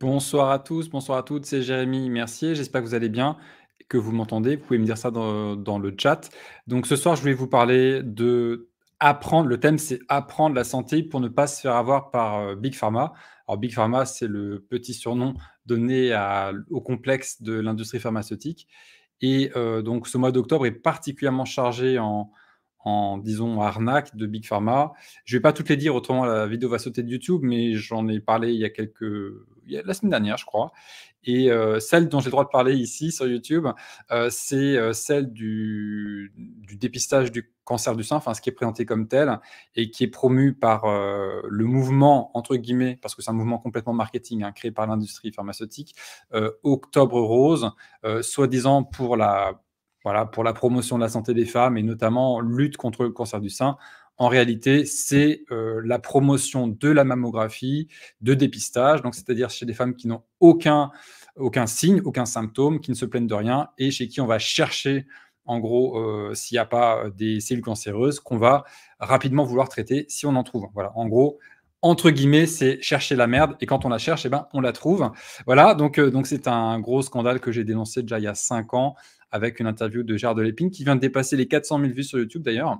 Bonsoir à tous, bonsoir à toutes, c'est Jérémy Mercier, j'espère que vous allez bien, que vous m'entendez, vous pouvez me dire ça dans, le chat. Donc ce soir, je vais vous parler de apprendre, le thème c'est apprendre la santé pour ne pas se faire avoir par euh, Big Pharma. Alors Big Pharma, c'est le petit surnom donné au complexe de l'industrie pharmaceutique. Et euh, donc ce mois d'octobre est particulièrement chargé en, en, disons, arnaque de Big Pharma. Je ne vais pas toutes les dire, autrement la vidéo va sauter de YouTube, mais j'en ai parlé il y a quelques... Il la semaine dernière, je crois. Et euh, celle dont j'ai le droit de parler ici sur YouTube, euh, c'est euh, celle du, dépistage du cancer du sein, enfin ce qui est présenté comme tel, et qui est promu par le mouvement, entre guillemets, parce que c'est un mouvement complètement marketing, hein, créé par l'industrie pharmaceutique, Octobre Rose, soi-disant pour la voilà, pour la promotion de la santé des femmes et notamment lutte contre le cancer du sein, en réalité, c'est euh, la promotion de la mammographie, de dépistage, donc c'est-à-dire chez des femmes qui n'ont aucun, aucun signe, aucun symptôme, qui ne se plaignent de rien et chez qui on va chercher, en gros, euh, s'il n'y a pas des cellules cancéreuses, qu'on va rapidement vouloir traiter si on en trouve. Voilà, en gros, entre guillemets, c'est chercher la merde. Et quand on la cherche, eh ben, on la trouve. Voilà, donc euh, donc c'est un gros scandale que j'ai dénoncé déjà il y a cinq ans avec une interview de Gérard Delépine qui vient de dépasser les 400 000 vues sur YouTube d'ailleurs.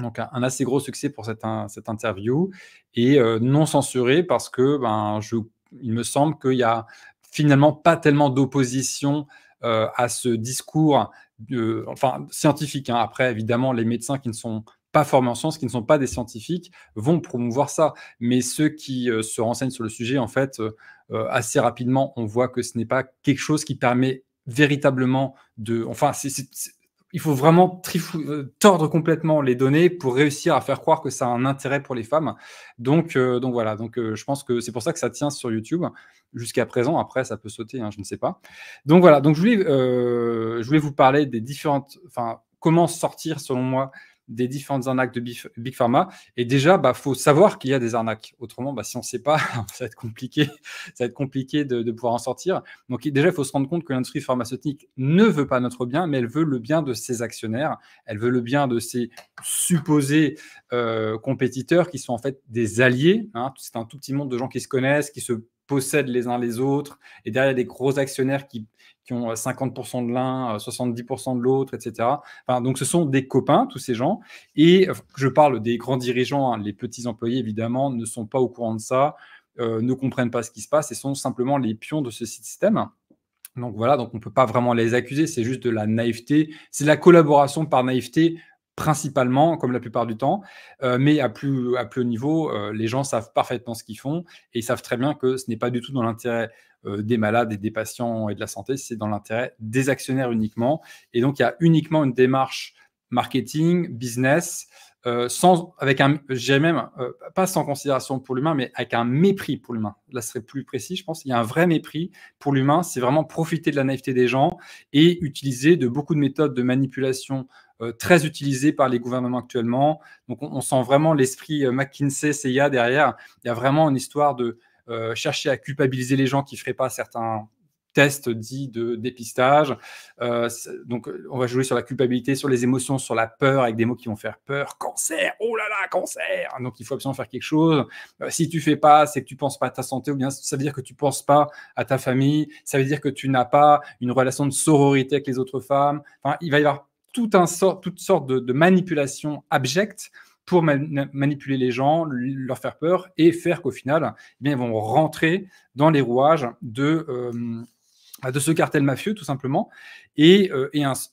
Donc un, assez gros succès pour cette, cette interview et euh, non censuré parce que ben, je, il me semble qu'il y a finalement pas tellement d'opposition euh, à ce discours euh, enfin, scientifique. Hein. Après, évidemment, les médecins qui ne sont pas formés en sciences, qui ne sont pas des scientifiques, vont promouvoir ça. Mais ceux qui se renseignent sur le sujet, en fait, assez rapidement, on voit que ce n'est pas quelque chose qui permet véritablement de. Enfin, c'est il faut vraiment euh, tordre complètement les données pour réussir à faire croire que ça a un intérêt pour les femmes. Donc, euh, donc voilà. Donc, euh, je pense que c'est pour ça que ça tient sur YouTube jusqu'à présent. Après, ça peut sauter, hein, je ne sais pas. Donc voilà. Donc je voulais, je voulais vous parler des différentes. Enfin, comment sortir, selon moi, des différentes arnaques de Big Pharma. Et déjà, il bah, faut savoir qu'il y a des arnaques. Autrement, bah, si on ne sait pas, ça va être compliqué, ça va être compliqué de, pouvoir en sortir. Donc déjà, il faut se rendre compte que l'industrie pharmaceutique ne veut pas notre bien, mais elle veut le bien de ses actionnaires, elle veut le bien de ses supposés euh, compétiteurs qui sont en fait des alliés. Hein. C'est un tout petit monde de gens qui se connaissent, qui se possèdent les uns les autres, et derrière il y a des gros actionnaires qui, qui ont 50% euh, de l'un, 70% euh, de l'autre, etc. donc ce sont des copains, tous ces gens. Et euh, je parle des grands dirigeants, hein. les petits employés, évidemment, ne sont pas au courant de ça, ne comprennent pas ce qui se passe et sont simplement les pions de ce système. Donc voilà, donc on ne peut pas vraiment les accuser, c'est juste de la naïveté, c'est la collaboration par naïveté principalement, comme la plupart du temps, euh, mais à plus, haut niveau, euh, les gens savent parfaitement ce qu'ils font et ils savent très bien que ce n'est pas du tout dans l'intérêt euh, des malades et des patients et de la santé, c'est dans l'intérêt des actionnaires uniquement. Et donc, il y a uniquement une démarche marketing, business, euh, sans, avec un, j'ai même euh, pas sans considération pour l'humain, mais avec un mépris pour l'humain. Là, ce serait plus précis, je pense. Il y a un vrai mépris pour l'humain. C'est vraiment profiter de la naïveté des gens et utiliser de beaucoup de méthodes de manipulation euh, très utilisées par les gouvernements actuellement. Donc, on, sent vraiment l'esprit McKinsey, CIA derrière. Il y a vraiment une histoire de chercher à culpabiliser les gens qui feraient pas certains tests dit de dépistage. Euh, donc, on va jouer sur la culpabilité, sur les émotions, sur la peur, avec des mots qui vont faire peur. Cancer, oh là là, cancer. Donc, il faut absolument faire quelque chose. Euh, si tu fais pas, c'est que tu penses pas à ta santé, ou bien ça veut dire que tu penses pas à ta famille. Ça veut dire que tu n'as pas une relation de sororité avec les autres femmes. Enfin, il va y avoir tout un sort, toutes sortes de, de manipulations abjectes pour manipuler les gens, leur faire peur et faire qu'au final, eh bien, ils vont rentrer dans les rouages de, euh, de ce cartel mafieux tout simplement. Et, euh,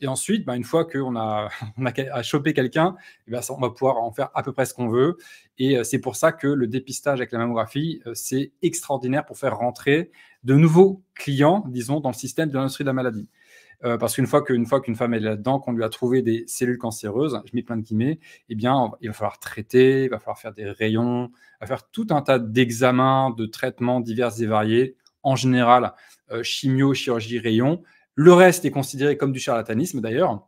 ensuite, bah, une fois qu'on a, on a, chopé quelqu'un, eh ben, on va pouvoir en faire à peu près ce qu'on veut. Et euh, c'est pour ça que le dépistage avec la mammographie, euh, c'est extraordinaire pour faire rentrer de nouveaux clients, disons, dans le système de l'industrie de la maladie. parce qu'une fois qu'une fois femme est là-dedans, qu'on lui a trouvé des cellules cancéreuses, je mets plein de guillemets, eh bien, il va falloir traiter, il va falloir faire des rayons, il va faire tout un tas d'examens, de traitements divers et variés en général euh, chimio, chirurgie, rayon. Le reste est considéré comme du charlatanisme d'ailleurs,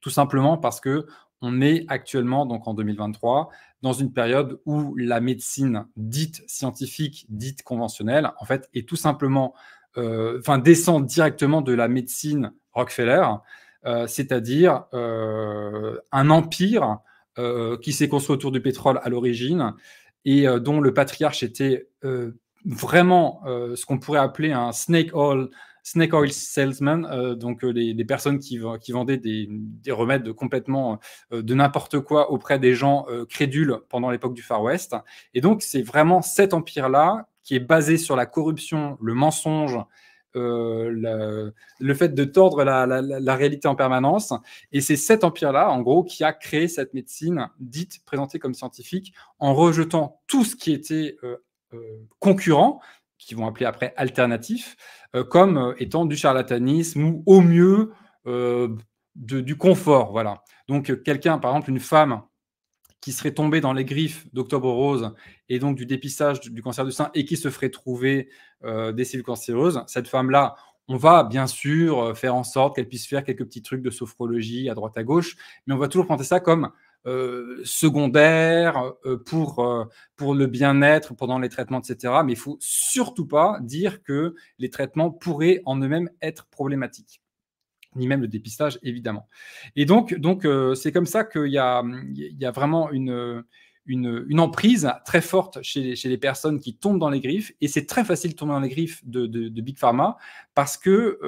tout simplement parce que on est actuellement, donc en 2023, dans une période où la médecine dite scientifique, dite conventionnelle, en fait, est tout simplement, euh, enfin, descend directement de la médecine Rockefeller, euh, c'est-à-dire un empire qui s'est construit autour du pétrole à l'origine et dont le patriarche était vraiment euh, ce qu'on pourrait appeler un snake oil, snake oil salesman, euh, donc euh, des les, personnes qui, qui vendaient des, des remèdes complètement de n'importe quoi auprès des gens crédules pendant l'époque du Far West. Et donc c'est vraiment cet empire-là qui est basé sur la corruption, le mensonge. Le, le, fait de tordre la, la, la réalité en permanence. Et c'est cet empire-là, en gros, qui a créé cette médecine dite présentée comme scientifique en rejetant tout ce qui était euh, concurrents, qui vont appeler après alternatifs, euh, comme euh, étant du charlatanisme ou au mieux du confort. Voilà. Donc quelqu'un, par exemple une femme qui serait tombée dans les griffes d'Octobre Rose et donc du dépistage du cancer du sein et qui se ferait trouver des cellules cancéreuses, cette femme-là, on va bien sûr faire en sorte qu'elle puisse faire quelques petits trucs de sophrologie à droite à gauche, mais on va toujours prendre ça comme euh, secondaire euh, pour, euh, pour le bien-être pendant les traitements, etc. Mais il faut surtout pas dire que les traitements pourraient en eux-mêmes être problématiques ni même le dépistage, évidemment. Et donc, donc c'est comme ça qu'il y a, il y a vraiment une, une, emprise très forte chez, chez, les personnes qui tombent dans les griffes. Et c'est très facile de tomber dans les griffes de, de, Big Pharma parce que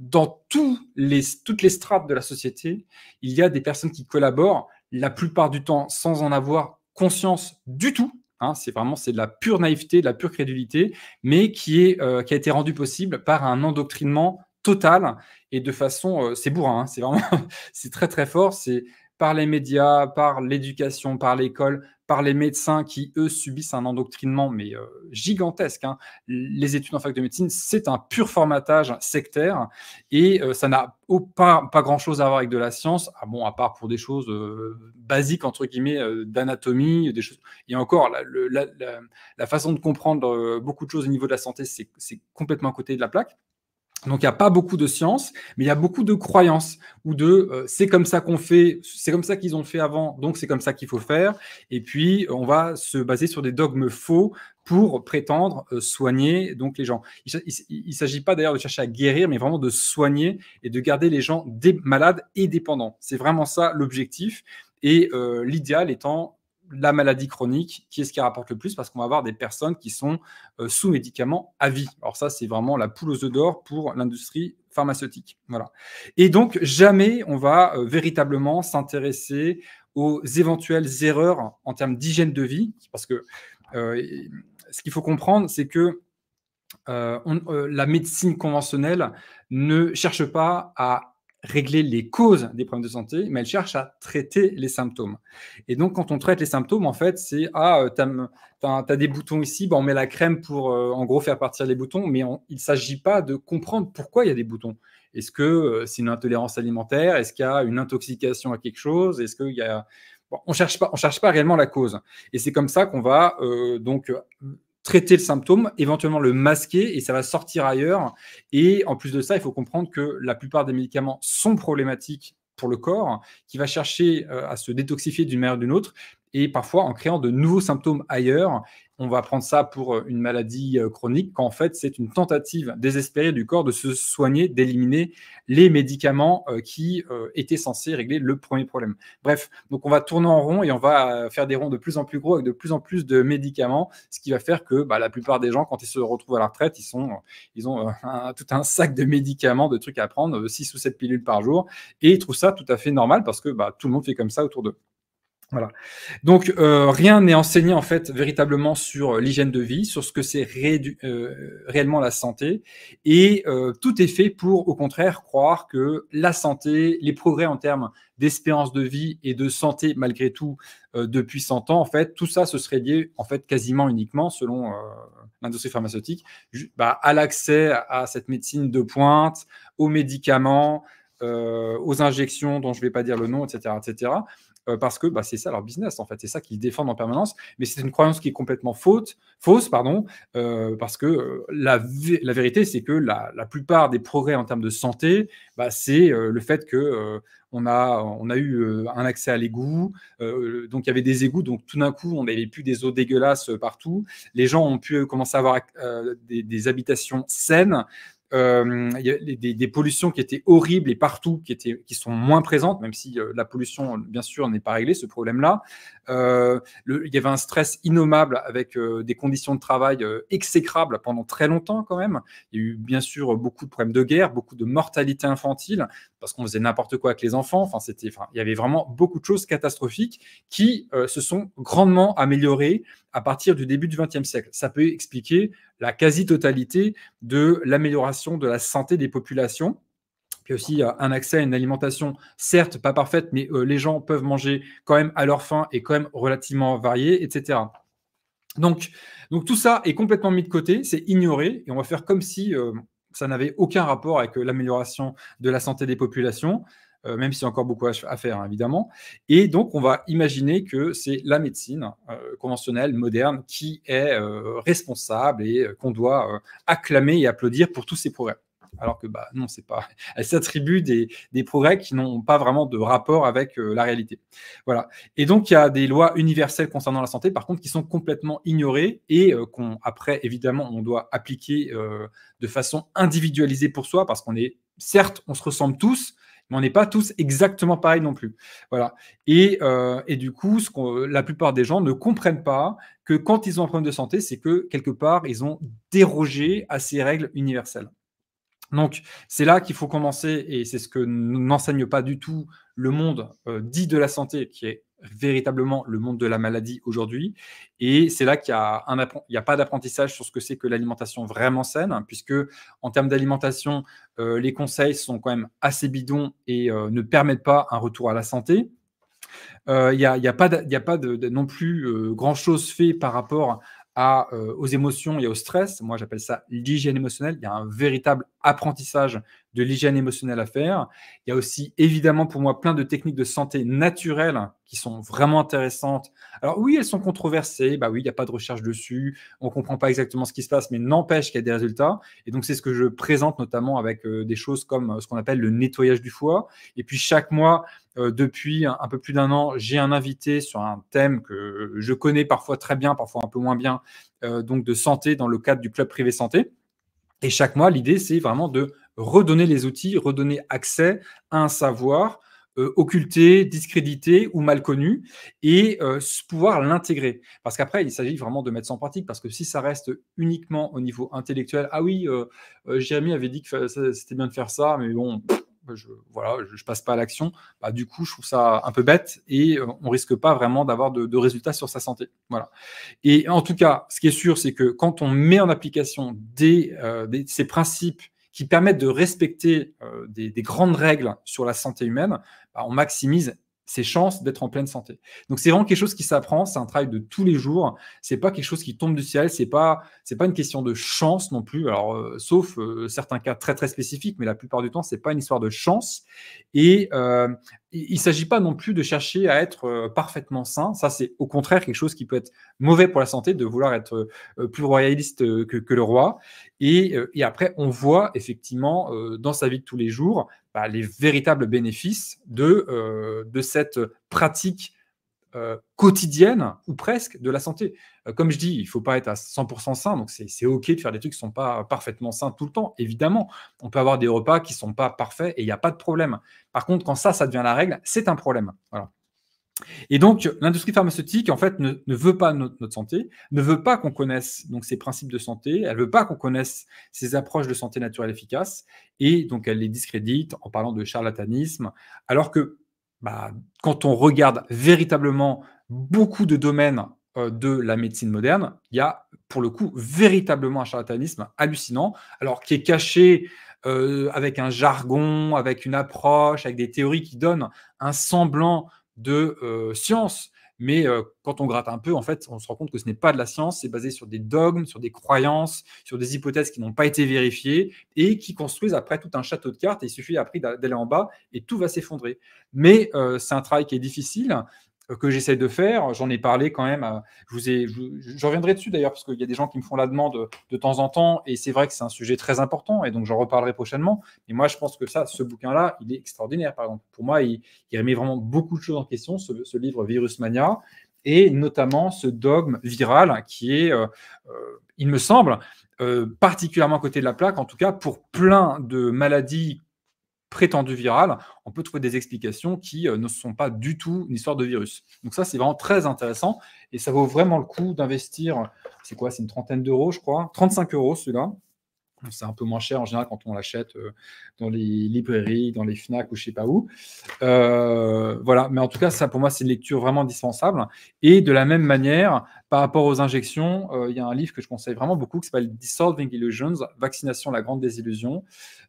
dans tous les, toutes les strates de la société, il y a des personnes qui collaborent la plupart du temps sans en avoir conscience du tout. Hein. c'est vraiment c'est de la pure naïveté, de la pure crédulité, mais qui, est, euh, qui a été rendue possible par un endoctrinement total et de façon, euh, c'est bourrin, hein. c'est vraiment, c'est très très fort, c'est par les médias, par l'éducation, par l'école, par les médecins qui, eux, subissent un endoctrinement, mais euh, gigantesque. Hein. Les études en fac de médecine, c'est un pur formatage sectaire et euh, ça n'a pas, pas grand-chose à voir avec de la science, ah bon, à part pour des choses euh, basiques, entre guillemets, d'anatomie, des choses. Et encore, la, la façon de comprendre beaucoup de choses au niveau de la santé, c'est complètement à côté de la plaque. Donc il n'y a pas beaucoup de science, mais il y a beaucoup de croyances ou de euh, c'est comme ça qu'on fait, c'est comme ça qu'ils ont fait avant, donc c'est comme ça qu'il faut faire. Et puis on va se baser sur des dogmes faux pour prétendre euh, soigner donc les gens. Il ne s'agit pas d'ailleurs de chercher à guérir, mais vraiment de soigner et de garder les gens des malades et dépendants. C'est vraiment ça l'objectif. Et euh, l'idéal étant la maladie chronique, qui est ce qui rapporte le plus, parce qu'on va avoir des personnes qui sont euh, sous médicaments à vie. Alors ça, c'est vraiment la poule aux œufs d'or pour l'industrie pharmaceutique. Voilà. Et donc, jamais on va euh, véritablement s'intéresser aux éventuelles erreurs en termes d'hygiène de vie, parce que euh, ce qu'il faut comprendre, c'est que la médecine conventionnelle ne cherche pas à régler les causes des problèmes de santé, mais elle cherche à traiter les symptômes. Et donc, quand on traite les symptômes, en fait, c'est ah, euh, tu as, des boutons ici, ben, on met la crème pour euh, en gros faire partir les boutons, mais il ne s'agit pas de comprendre pourquoi il y a des boutons. Est-ce que euh, c'est une intolérance alimentaire Est-ce qu'il y a une intoxication à quelque chose Est-ce qu'il y a on cherche cherche pas réellement la cause. Et c'est comme ça qu'on va donc traiter le symptôme, éventuellement le masquer et ça va sortir ailleurs. Et en plus de ça, il faut comprendre que la plupart des médicaments sont problématiques pour le corps, qui va chercher euh, à se détoxifier d'une manière ou d'une autre, et parfois en créant de nouveaux symptômes ailleurs. On va prendre ça pour euh, une maladie euh, chronique quand en fait c'est une tentative désespérée du corps de se soigner, d'éliminer les médicaments euh, qui étaient censés régler le premier problème. Bref, donc on va tourner en rond et on va faire des ronds de plus en plus gros avec de plus en plus de médicaments, ce qui va faire que bah, la plupart des gens quand ils se retrouvent à la retraite, ils, ont tout un sac de médicaments, de trucs à prendre, 6 ou 7 pilules par jour, et ils trouvent ça tout à fait normal parce que bah, tout le monde fait comme ça autour d'eux. Voilà. Donc euh, rien n'est enseigné en fait véritablement sur euh, l'hygiène de vie, sur ce que c'est euh, réellement la santé, et euh, tout est fait pour au contraire croire que la santé, les progrès en termes d'espérance de vie et de santé malgré tout euh, depuis 100 ans en fait, tout ça se serait lié en fait quasiment uniquement selon l'industrie pharmaceutique bah, à l'accès à cette médecine de pointe, aux médicaments, aux injections dont je ne vais pas dire le nom, etc., etc. Euh, parce que bah, c'est ça leur business, en fait. C'est ça qu'ils défendent en permanence. Mais c'est une croyance qui est complètement fausse, pardon, euh, parce que euh, la, vérité, c'est que la, plupart des progrès en termes de santé, bah, c'est le fait que on a, on a eu un accès à l'égout. donc, il y avait des égouts. Donc, tout d'un coup, on n'avait plus des eaux dégueulasses partout. Les gens ont pu commencer à avoir des, des, habitations saines. Euh, il y a des, des, pollutions qui étaient horribles et partout, qui, étaient, qui sont moins présentes, même si euh, la pollution, bien sûr, n'est pas réglée, ce problème-là. Euh, il y avait un stress innommable avec euh, des conditions de travail euh, exécrables pendant très longtemps quand même. Il y a eu bien sûr beaucoup de problèmes de guerre, beaucoup de mortalité infantile parce qu'on faisait n'importe quoi avec les enfants. Enfin, c'était, enfin, il y avait vraiment beaucoup de choses catastrophiques qui se sont grandement améliorées à partir du début du XXe siècle. Ça peut expliquer la quasi-totalité de l'amélioration de la santé des populations puis aussi euh, un accès à une alimentation, certes pas parfaite, mais euh, les gens peuvent manger quand même à leur faim et quand même relativement variée, etc. Donc, donc tout ça est complètement mis de côté, c'est ignoré, et on va faire comme si euh, ça n'avait aucun rapport avec l'amélioration de la santé des populations, même s'il y a encore beaucoup à, faire, hein, évidemment. Et donc, on va imaginer que c'est la médecine conventionnelle, moderne, qui est responsable et qu'on doit acclamer et applaudir pour tous ces progrès alors que bah, non, c'est pas. Elle s'attribue des, progrès qui n'ont pas vraiment de rapport avec euh, la réalité. Voilà. Et donc, il y a des lois universelles concernant la santé, par contre, qui sont complètement ignorées et euh, qu'on, après, évidemment, on doit appliquer euh, de façon individualisée pour soi, parce qu'on est, certes, on se ressemble tous, mais on n'est pas tous exactement pareils non plus. Voilà. Et, du coup, ce la plupart des gens ne comprennent pas que quand ils ont un problème de santé, c'est que quelque part, ils ont dérogé à ces règles universelles. Donc, c'est là qu'il faut commencer, et c'est ce que n'enseigne pas du tout le monde euh, dit de la santé, qui est véritablement le monde de la maladie aujourd'hui. Et c'est là qu'il n'y a, pas d'apprentissage sur ce que c'est que l'alimentation vraiment saine, hein, puisque en termes d'alimentation, euh, les conseils sont quand même assez bidons et euh, ne permettent pas un retour à la santé. Il n'y a, pas, y a pas non plus grand-chose fait par rapport à, euh, aux émotions et au stress. Moi, j'appelle ça l'hygiène émotionnelle. Il y a un véritable apprentissage de l'hygiène émotionnelle à faire. Il y a aussi évidemment pour moi plein de techniques de santé naturelles qui sont vraiment intéressantes. Alors oui, elles sont controversées, bah oui, il n'y a pas de recherche dessus, on ne comprend pas exactement ce qui se passe, mais n'empêche qu'il y a des résultats. Et donc c'est ce que je présente notamment avec euh, des choses comme euh, ce qu'on appelle le nettoyage du foie. Et puis chaque mois, euh, depuis un, peu plus d'un an, j'ai un invité sur un thème que je connais parfois très bien, parfois un peu moins bien, donc de santé dans le cadre du club privé santé. Et chaque mois, l'idée, c'est vraiment de redonner les outils, redonner accès à un savoir euh, occulté, discrédité ou mal connu, et euh, pouvoir l'intégrer. Parce qu'après, il s'agit vraiment de mettre ça en pratique, parce que si ça reste uniquement au niveau intellectuel, ah oui, euh, Jérémy avait dit que c'était bien de faire ça, mais bon, je, voilà, je, passe pas à l'action, bah, du coup, je trouve ça un peu bête et on on risque pas vraiment d'avoir de, résultats sur sa santé. Voilà. Et en tout cas, ce qui est sûr, c'est que quand on met en application ces principes qui permettent de respecter euh, des, grandes règles sur la santé humaine, bah, on maximise ses chances d'être en pleine santé. Donc c'est vraiment quelque chose qui s'apprend, c'est un travail de tous les jours, c'est pas quelque chose qui tombe du ciel, c'est pas c'est pas une question de chance non plus. Alors euh, sauf euh, certains cas très très spécifiques, mais la plupart du temps c'est pas une histoire de chance et euh, il ne s'agit pas non plus de chercher à être parfaitement sain. Ça, c'est au contraire quelque chose qui peut être mauvais pour la santé, de vouloir être plus royaliste que, le roi. Et, et, après, on voit effectivement dans sa vie de tous les jours bah, les véritables bénéfices de, euh, de cette pratique euh, quotidienne ou presque de la santé. Euh, comme je dis, il ne faut pas être à 100% sain, donc c'est OK de faire des trucs qui ne sont pas parfaitement sains tout le temps, évidemment. On peut avoir des repas qui ne sont pas parfaits et il n'y a pas de problème. Par contre, quand ça, ça devient la règle, c'est un problème. Voilà. Et donc, l'industrie pharmaceutique, en fait, ne, veut pas notre, santé, ne veut pas qu'on connaisse donc ses principes de santé, elle veut pas qu'on connaisse ses approches de santé naturelle efficaces, et donc elle les discrédite en parlant de charlatanisme, alors que bah, quand on regarde véritablement beaucoup de domaines euh, de la médecine moderne, il y a pour le coup véritablement un charlatanisme hallucinant, alors qui est caché euh, avec un jargon, avec une approche, avec des théories qui donnent un semblant de science. Mais quand on gratte un peu, en fait, on se rend compte que ce n'est pas de la science, c'est basé sur des dogmes, sur des croyances, sur des hypothèses qui n'ont pas été vérifiées et qui construisent après tout un château de cartes. Et il suffit après d'aller en bas et tout va s'effondrer. Mais c'est un travail qui est difficile euh, que j'essaie de faire. J'en ai parlé quand même. je vous ai, je, reviendrai dessus d'ailleurs parce qu'il y a des gens qui me font la demande de temps en temps et c'est vrai que c'est un sujet très important et donc j'en reparlerai prochainement. Mais moi, je pense que ça, ce bouquin-là, il est extraordinaire. Par exemple, pour moi, il, il remet vraiment beaucoup de choses en question. Ce, livre Virus Mania et notamment ce dogme viral qui est, euh, euh, il me semble, particulièrement à côté de la plaque, en tout cas pour plein de maladies prétendu viral, on peut trouver des explications qui euh, ne sont pas du tout une histoire de virus. Donc ça, c'est vraiment très intéressant et ça vaut vraiment le coup d'investir. C'est quoi C'est une trentaine d'euros, je crois. 35 euros celui-là c'est un peu moins cher en général quand on l'achète euh, dans les librairies, dans les FNAC ou je sais pas où. Euh, voilà, mais en tout cas, ça pour moi, c'est une lecture vraiment indispensable. Et de la même manière, par rapport aux injections, euh, il y a un livre que je conseille vraiment beaucoup qui s'appelle Dissolving Illusions, Vaccination, la grande désillusion,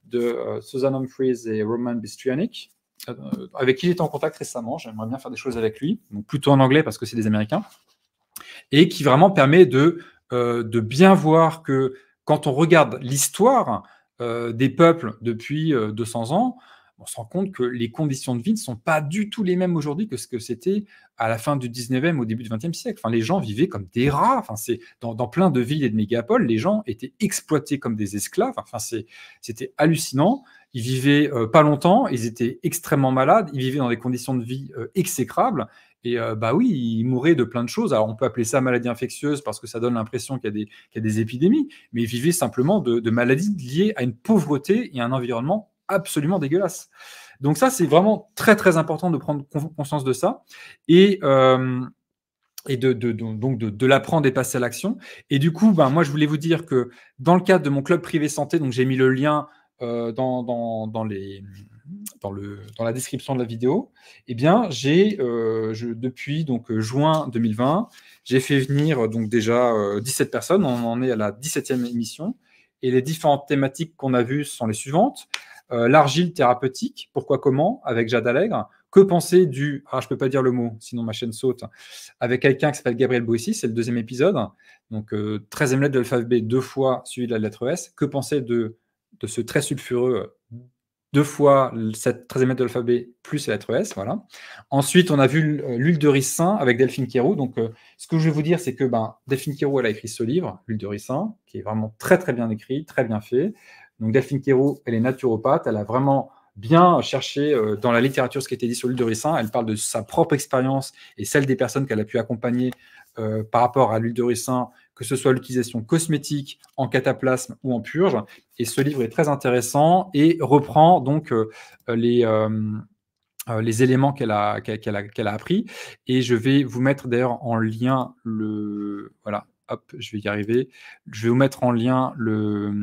de Susan Humphries et Roman Bistrianic, avec qui j'étais en contact récemment. J'aimerais bien faire des choses avec lui, donc plutôt en anglais parce que c'est des Américains, et qui vraiment permet de, de bien voir que quand on regarde l'histoire euh, des peuples depuis 200 euh, ans, on se rend compte que les conditions de vie ne sont pas du tout les mêmes aujourd'hui que ce que c'était à la fin du 19e, au début du 20e siècle. Enfin, les gens vivaient comme des rats. c'est dans, plein de villes et de mégapoles, les gens étaient exploités comme des esclaves. Enfin, c'était hallucinant. Ils vivaient euh, pas longtemps, ils étaient extrêmement malades, ils vivaient dans des conditions de vie euh, exécrables. Et euh, bah oui, ils mouraient de plein de choses. Alors on peut appeler ça maladie infectieuse parce que ça donne l'impression qu'il y, a des épidémies, mais ils vivaient simplement de, maladies liées à une pauvreté et à un environnement absolument dégueulasse. Donc ça, c'est vraiment très très important de prendre conscience de ça. Et et de, donc de l'apprendre et passer à l'action. Et du coup, ben, moi, je voulais vous dire que dans le cadre de mon club privé santé, donc j'ai mis le lien euh, dans, dans, les, le, dans la description de la vidéo, eh bien, j'ai euh, depuis donc, euh, juin 2020, j'ai fait venir donc déjà 17 personnes. On en est à la 17e émission. Et les différentes thématiques qu'on a vues sont les suivantes. L'argile thérapeutique, pourquoi comment, avec Jade Allègre. Que penser du. Ah, je ne peux pas dire le mot, sinon ma chaîne saute. Avec quelqu'un qui s'appelle Gabriel Boissy, c'est le deuxième épisode. Donc, 13e lettre de l'alphabet, deux fois suivi de la lettre S. Que penser de de ce très sulfureux euh, deux fois cette 13e lettre de l'alphabet plus la lettre S. Voilà. Ensuite, on a vu euh, l'huile de ricin avec Delphine Quérou. Donc, euh, ce que je vais vous dire, c'est que ben, Delphine Quérou, elle a écrit ce livre, L'huile de ricin, qui est vraiment très, très bien écrit, très bien fait. Donc, Delphine Quérou, elle est naturopathe. Elle a vraiment bien cherché dans la littérature ce qui était dit sur l'huile de ricin. Elle parle de sa propre expérience et celle des personnes qu'elle a pu accompagner euh, par rapport à l'huile de ricin, que ce soit l'utilisation cosmétique, en cataplasme ou en purge. Et ce livre est très intéressant et reprend donc euh, euh, les, éléments qu'elle a, appris. Et je vais vous mettre d'ailleurs en lien le. Voilà, hop, je vais y arriver. Je vais vous mettre en lien le,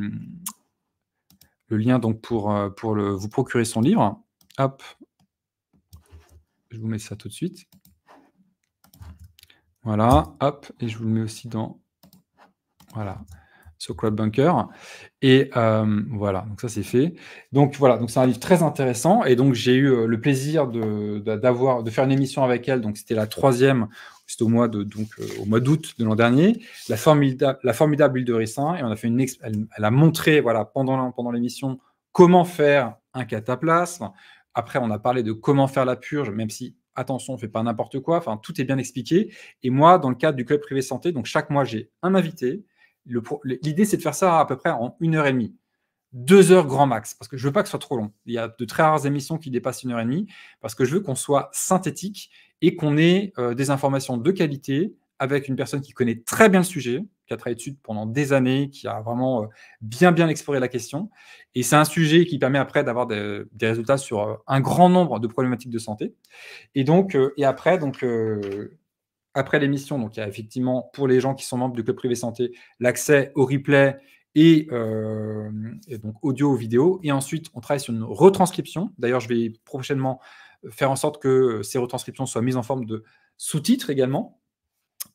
le lien donc pour, pour vous procurer son livre. Hop, je vous mets ça tout de suite. Voilà, hop, et je vous le mets aussi dans voilà, sur Cloud Bunker. Et euh, voilà, donc ça c'est fait. Donc voilà, donc c'est un livre très intéressant. Et donc j'ai eu euh, le plaisir de, d'avoir, de faire une émission avec elle. Donc c'était la troisième, c'était au mois de, donc euh, au mois d'août de l'an dernier. La formidable, la formidable huile de ricin. Et on a fait une, elle, elle, a montré, voilà, pendant pendant l'émission, comment faire un cataplasme. Après, on a parlé de comment faire la purge, même si attention, on fait pas n'importe quoi. Enfin, tout est bien expliqué. Et moi, dans le cadre du club privé santé, donc chaque mois, j'ai un invité. L'idée, c'est de faire ça à peu près en une heure et demie. Deux heures grand max, parce que je veux pas que ce soit trop long. Il y a de très rares émissions qui dépassent une heure et demie, parce que je veux qu'on soit synthétique et qu'on ait euh, des informations de qualité avec une personne qui connaît très bien le sujet, qui a travaillé dessus pendant des années, qui a vraiment euh, bien, bien exploré la question. Et c'est un sujet qui permet après d'avoir des, résultats sur euh, un grand nombre de problématiques de santé. Et donc, euh, et après, donc, après l'émission, donc il y a effectivement pour les gens qui sont membres du club privé santé l'accès au replay et, et, donc audio vidéo. Et ensuite, on travaille sur une retranscription. D'ailleurs, je vais prochainement faire en sorte que ces retranscriptions soient mises en forme de sous-titres également.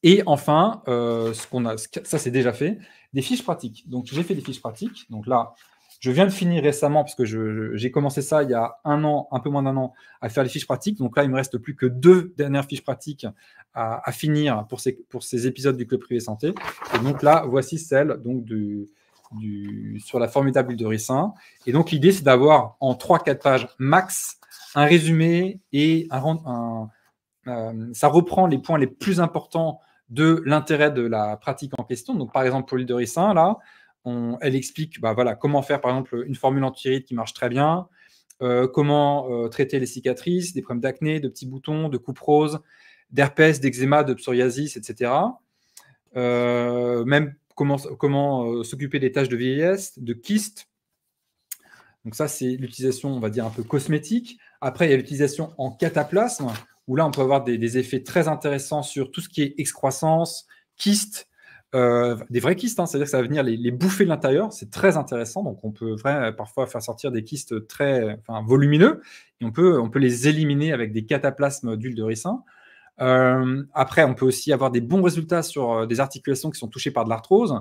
Et enfin, euh, ce qu'on a, ça c'est déjà fait, des fiches pratiques. Donc j'ai fait des fiches pratiques. Donc là, je viens de finir récemment, parce que j'ai commencé ça il y a un an, un peu moins d'un an, à faire les fiches pratiques. Donc là, il me reste plus que deux dernières fiches pratiques à, finir pour ces, pour ces épisodes du Club Privé Santé. Et donc là, voici celle donc, du, du, sur la formidable de ricin. Et donc l'idée, c'est d'avoir en 3-4 pages max un résumé et un, euh, ça reprend les points les plus importants de l'intérêt de la pratique en question. Donc, par exemple, pour l'huile là, elle explique bah, voilà, comment faire, par exemple, une formule antiride qui marche très bien, euh, comment euh, traiter les cicatrices, des problèmes d'acné, de petits boutons, de coupes roses, d'herpès, d'eczéma, de psoriasis, etc. Euh, même comment, s'occuper des tâches de vieillesse, de kyste. Donc ça, c'est l'utilisation, on va dire, un peu cosmétique. Après, il y a l'utilisation en cataplasme où là, on peut avoir des, effets très intéressants sur tout ce qui est excroissance, kystes, euh, des vrais kystes, hein, c'est-à-dire que ça va venir les, bouffer de l'intérieur, c'est très intéressant, donc on peut euh, parfois faire sortir des kystes très volumineux, et on peut, les éliminer avec des cataplasmes d'huile de ricin. Euh, après, on peut aussi avoir des bons résultats sur des articulations qui sont touchées par de l'arthrose,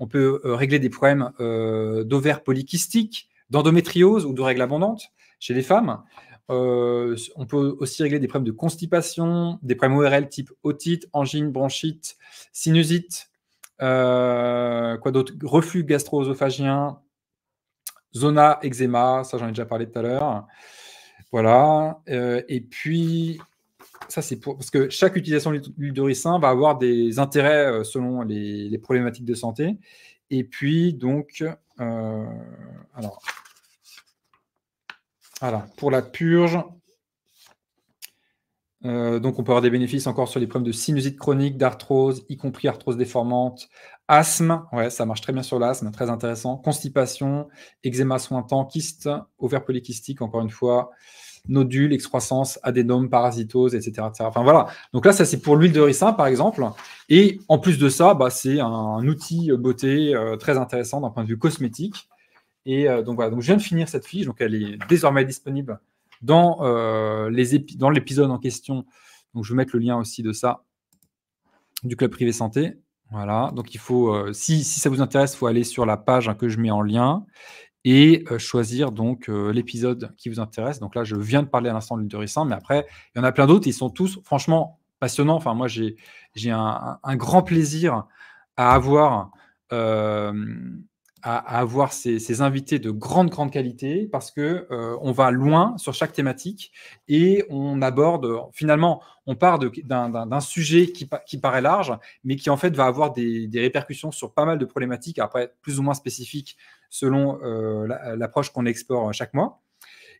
on peut régler des problèmes d'ovaires polykystiques, d'endométriose ou de règles abondantes chez les femmes. Euh, on peut aussi régler des problèmes de constipation, des problèmes ORL type otite, angine, bronchite, sinusite, euh, quoi d'autre Reflux gastro-œsophagien, zona, eczéma, ça j'en ai déjà parlé tout à l'heure. Voilà. Euh, et puis, ça c'est pour. Parce que chaque utilisation de l'huile va avoir des intérêts selon les, les problématiques de santé. Et puis, donc, alors, voilà, pour la purge. Euh, donc, on peut avoir des bénéfices encore sur les problèmes de sinusite chronique, d'arthrose, y compris arthrose déformante, asthme, ouais, ça marche très bien sur l'asthme, très intéressant, constipation, eczéma sointant, kyste, ovaire polykystique, encore une fois, nodules, excroissance, adénome, parasitose, etc., Enfin voilà. Donc là, ça c'est pour l'huile de ricin, par exemple. Et en plus de ça, bah, c'est un, outil beauté euh, très intéressant d'un point de vue cosmétique. Et euh, donc voilà, donc je viens de finir cette fiche, donc elle est désormais disponible euh, dans l'épisode en question. Donc je vais mettre le lien aussi de ça du club privé santé. Voilà, donc il faut, euh, si, ça vous intéresse, il faut aller sur la page que je mets en lien et choisir donc l'épisode qui vous intéresse. Donc là, je viens de parler à l'instant de l'utéricin, mais après, il y en a plein d'autres. Ils sont tous franchement passionnants. Enfin, moi, j'ai un, un, grand plaisir à avoir à, avoir ces, invités de grande, grande qualité parce que euh, on va loin sur chaque thématique et on aborde, finalement, on part d'un sujet qui, paraît large, mais qui en fait va avoir des, répercussions sur pas mal de problématiques, après plus ou moins spécifiques selon euh, l'approche qu'on explore chaque mois.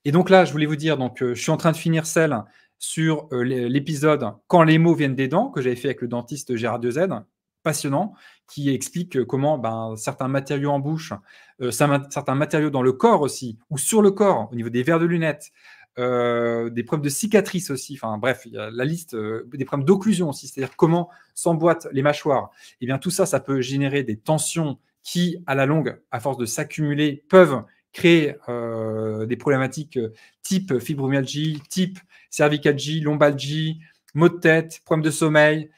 Et donc là, je voulais vous dire, donc, euh, je suis en train de finir celle sur l'épisode Quand les mots viennent des dents que j'avais fait avec le dentiste Gérard Dezen, passionnant qui explique comment ben, certains matériaux en bouche, euh, certains matériaux dans le corps aussi, ou sur le corps, au niveau des verres de lunettes, euh, des problèmes de cicatrices aussi, enfin bref, la liste euh, des problèmes d'occlusion aussi, c'est-à-dire comment s'emboîtent les mâchoires. Et eh bien tout ça, ça peut générer des tensions qui, à la longue, à force de s'accumuler, peuvent créer des problématiques type fibromyalgie, type cervicalgie, lombalgie, maux de tête, problèmes de sommeil,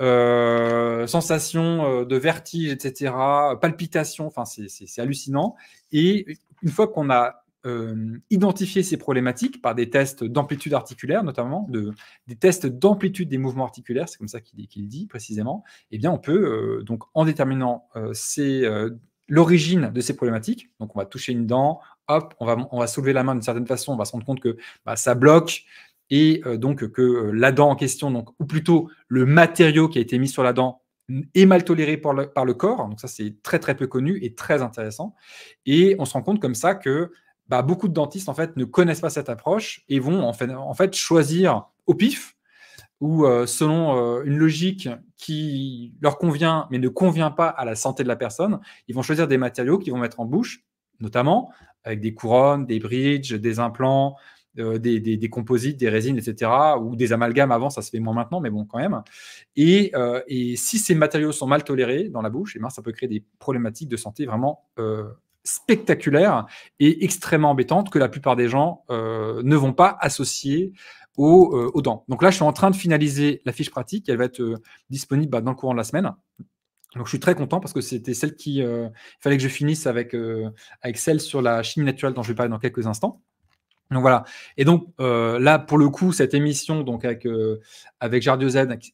euh, sensation euh, de vertige, etc., palpitations, enfin c'est hallucinant. Et une fois qu'on a euh, identifié ces problématiques par des tests d'amplitude articulaire, notamment de, des tests d'amplitude des mouvements articulaires, c'est comme ça qu'il qu'il dit précisément, eh bien on peut, euh, donc en déterminant l'origine de ces problématiques, donc on va toucher une dent, hop, on va, on va soulever la main d'une certaine façon, on va se rendre compte que bah, ça bloque, et euh, donc que euh, la dent en question, donc, ou plutôt le matériau qui a été mis sur la dent, est mal toléré par le, corps. Donc ça, c'est très très peu connu et très intéressant. Et on se rend compte comme ça que bah, beaucoup de dentistes en fait ne connaissent pas cette approche et vont en fait, choisir au pif ou euh, selon une logique qui leur convient mais ne convient pas à la santé de la personne, ils vont choisir des matériaux qu'ils vont mettre en bouche, notamment avec des couronnes, des bridges, des implants, euh, des, des, composites, des résines, etc., ou des amalgames avant, ça se fait moins maintenant, mais bon, quand même. Et, euh, si ces matériaux sont mal tolérés dans la bouche, eh ben, ça peut créer des problématiques de santé vraiment euh, spectaculaires et extrêmement embêtantes que la plupart des gens ne vont pas associer aux, dents. Donc là, je suis en train de finaliser la fiche pratique, elle va être disponible bah, dans le courant de la semaine. Donc je suis très content parce que c'était celle qui... fallait que je finisse avec, avec celle sur la chimie naturelle dont je vais parler dans quelques instants. Donc voilà. Et donc euh, là, pour le coup, cette émission avec, euh, avec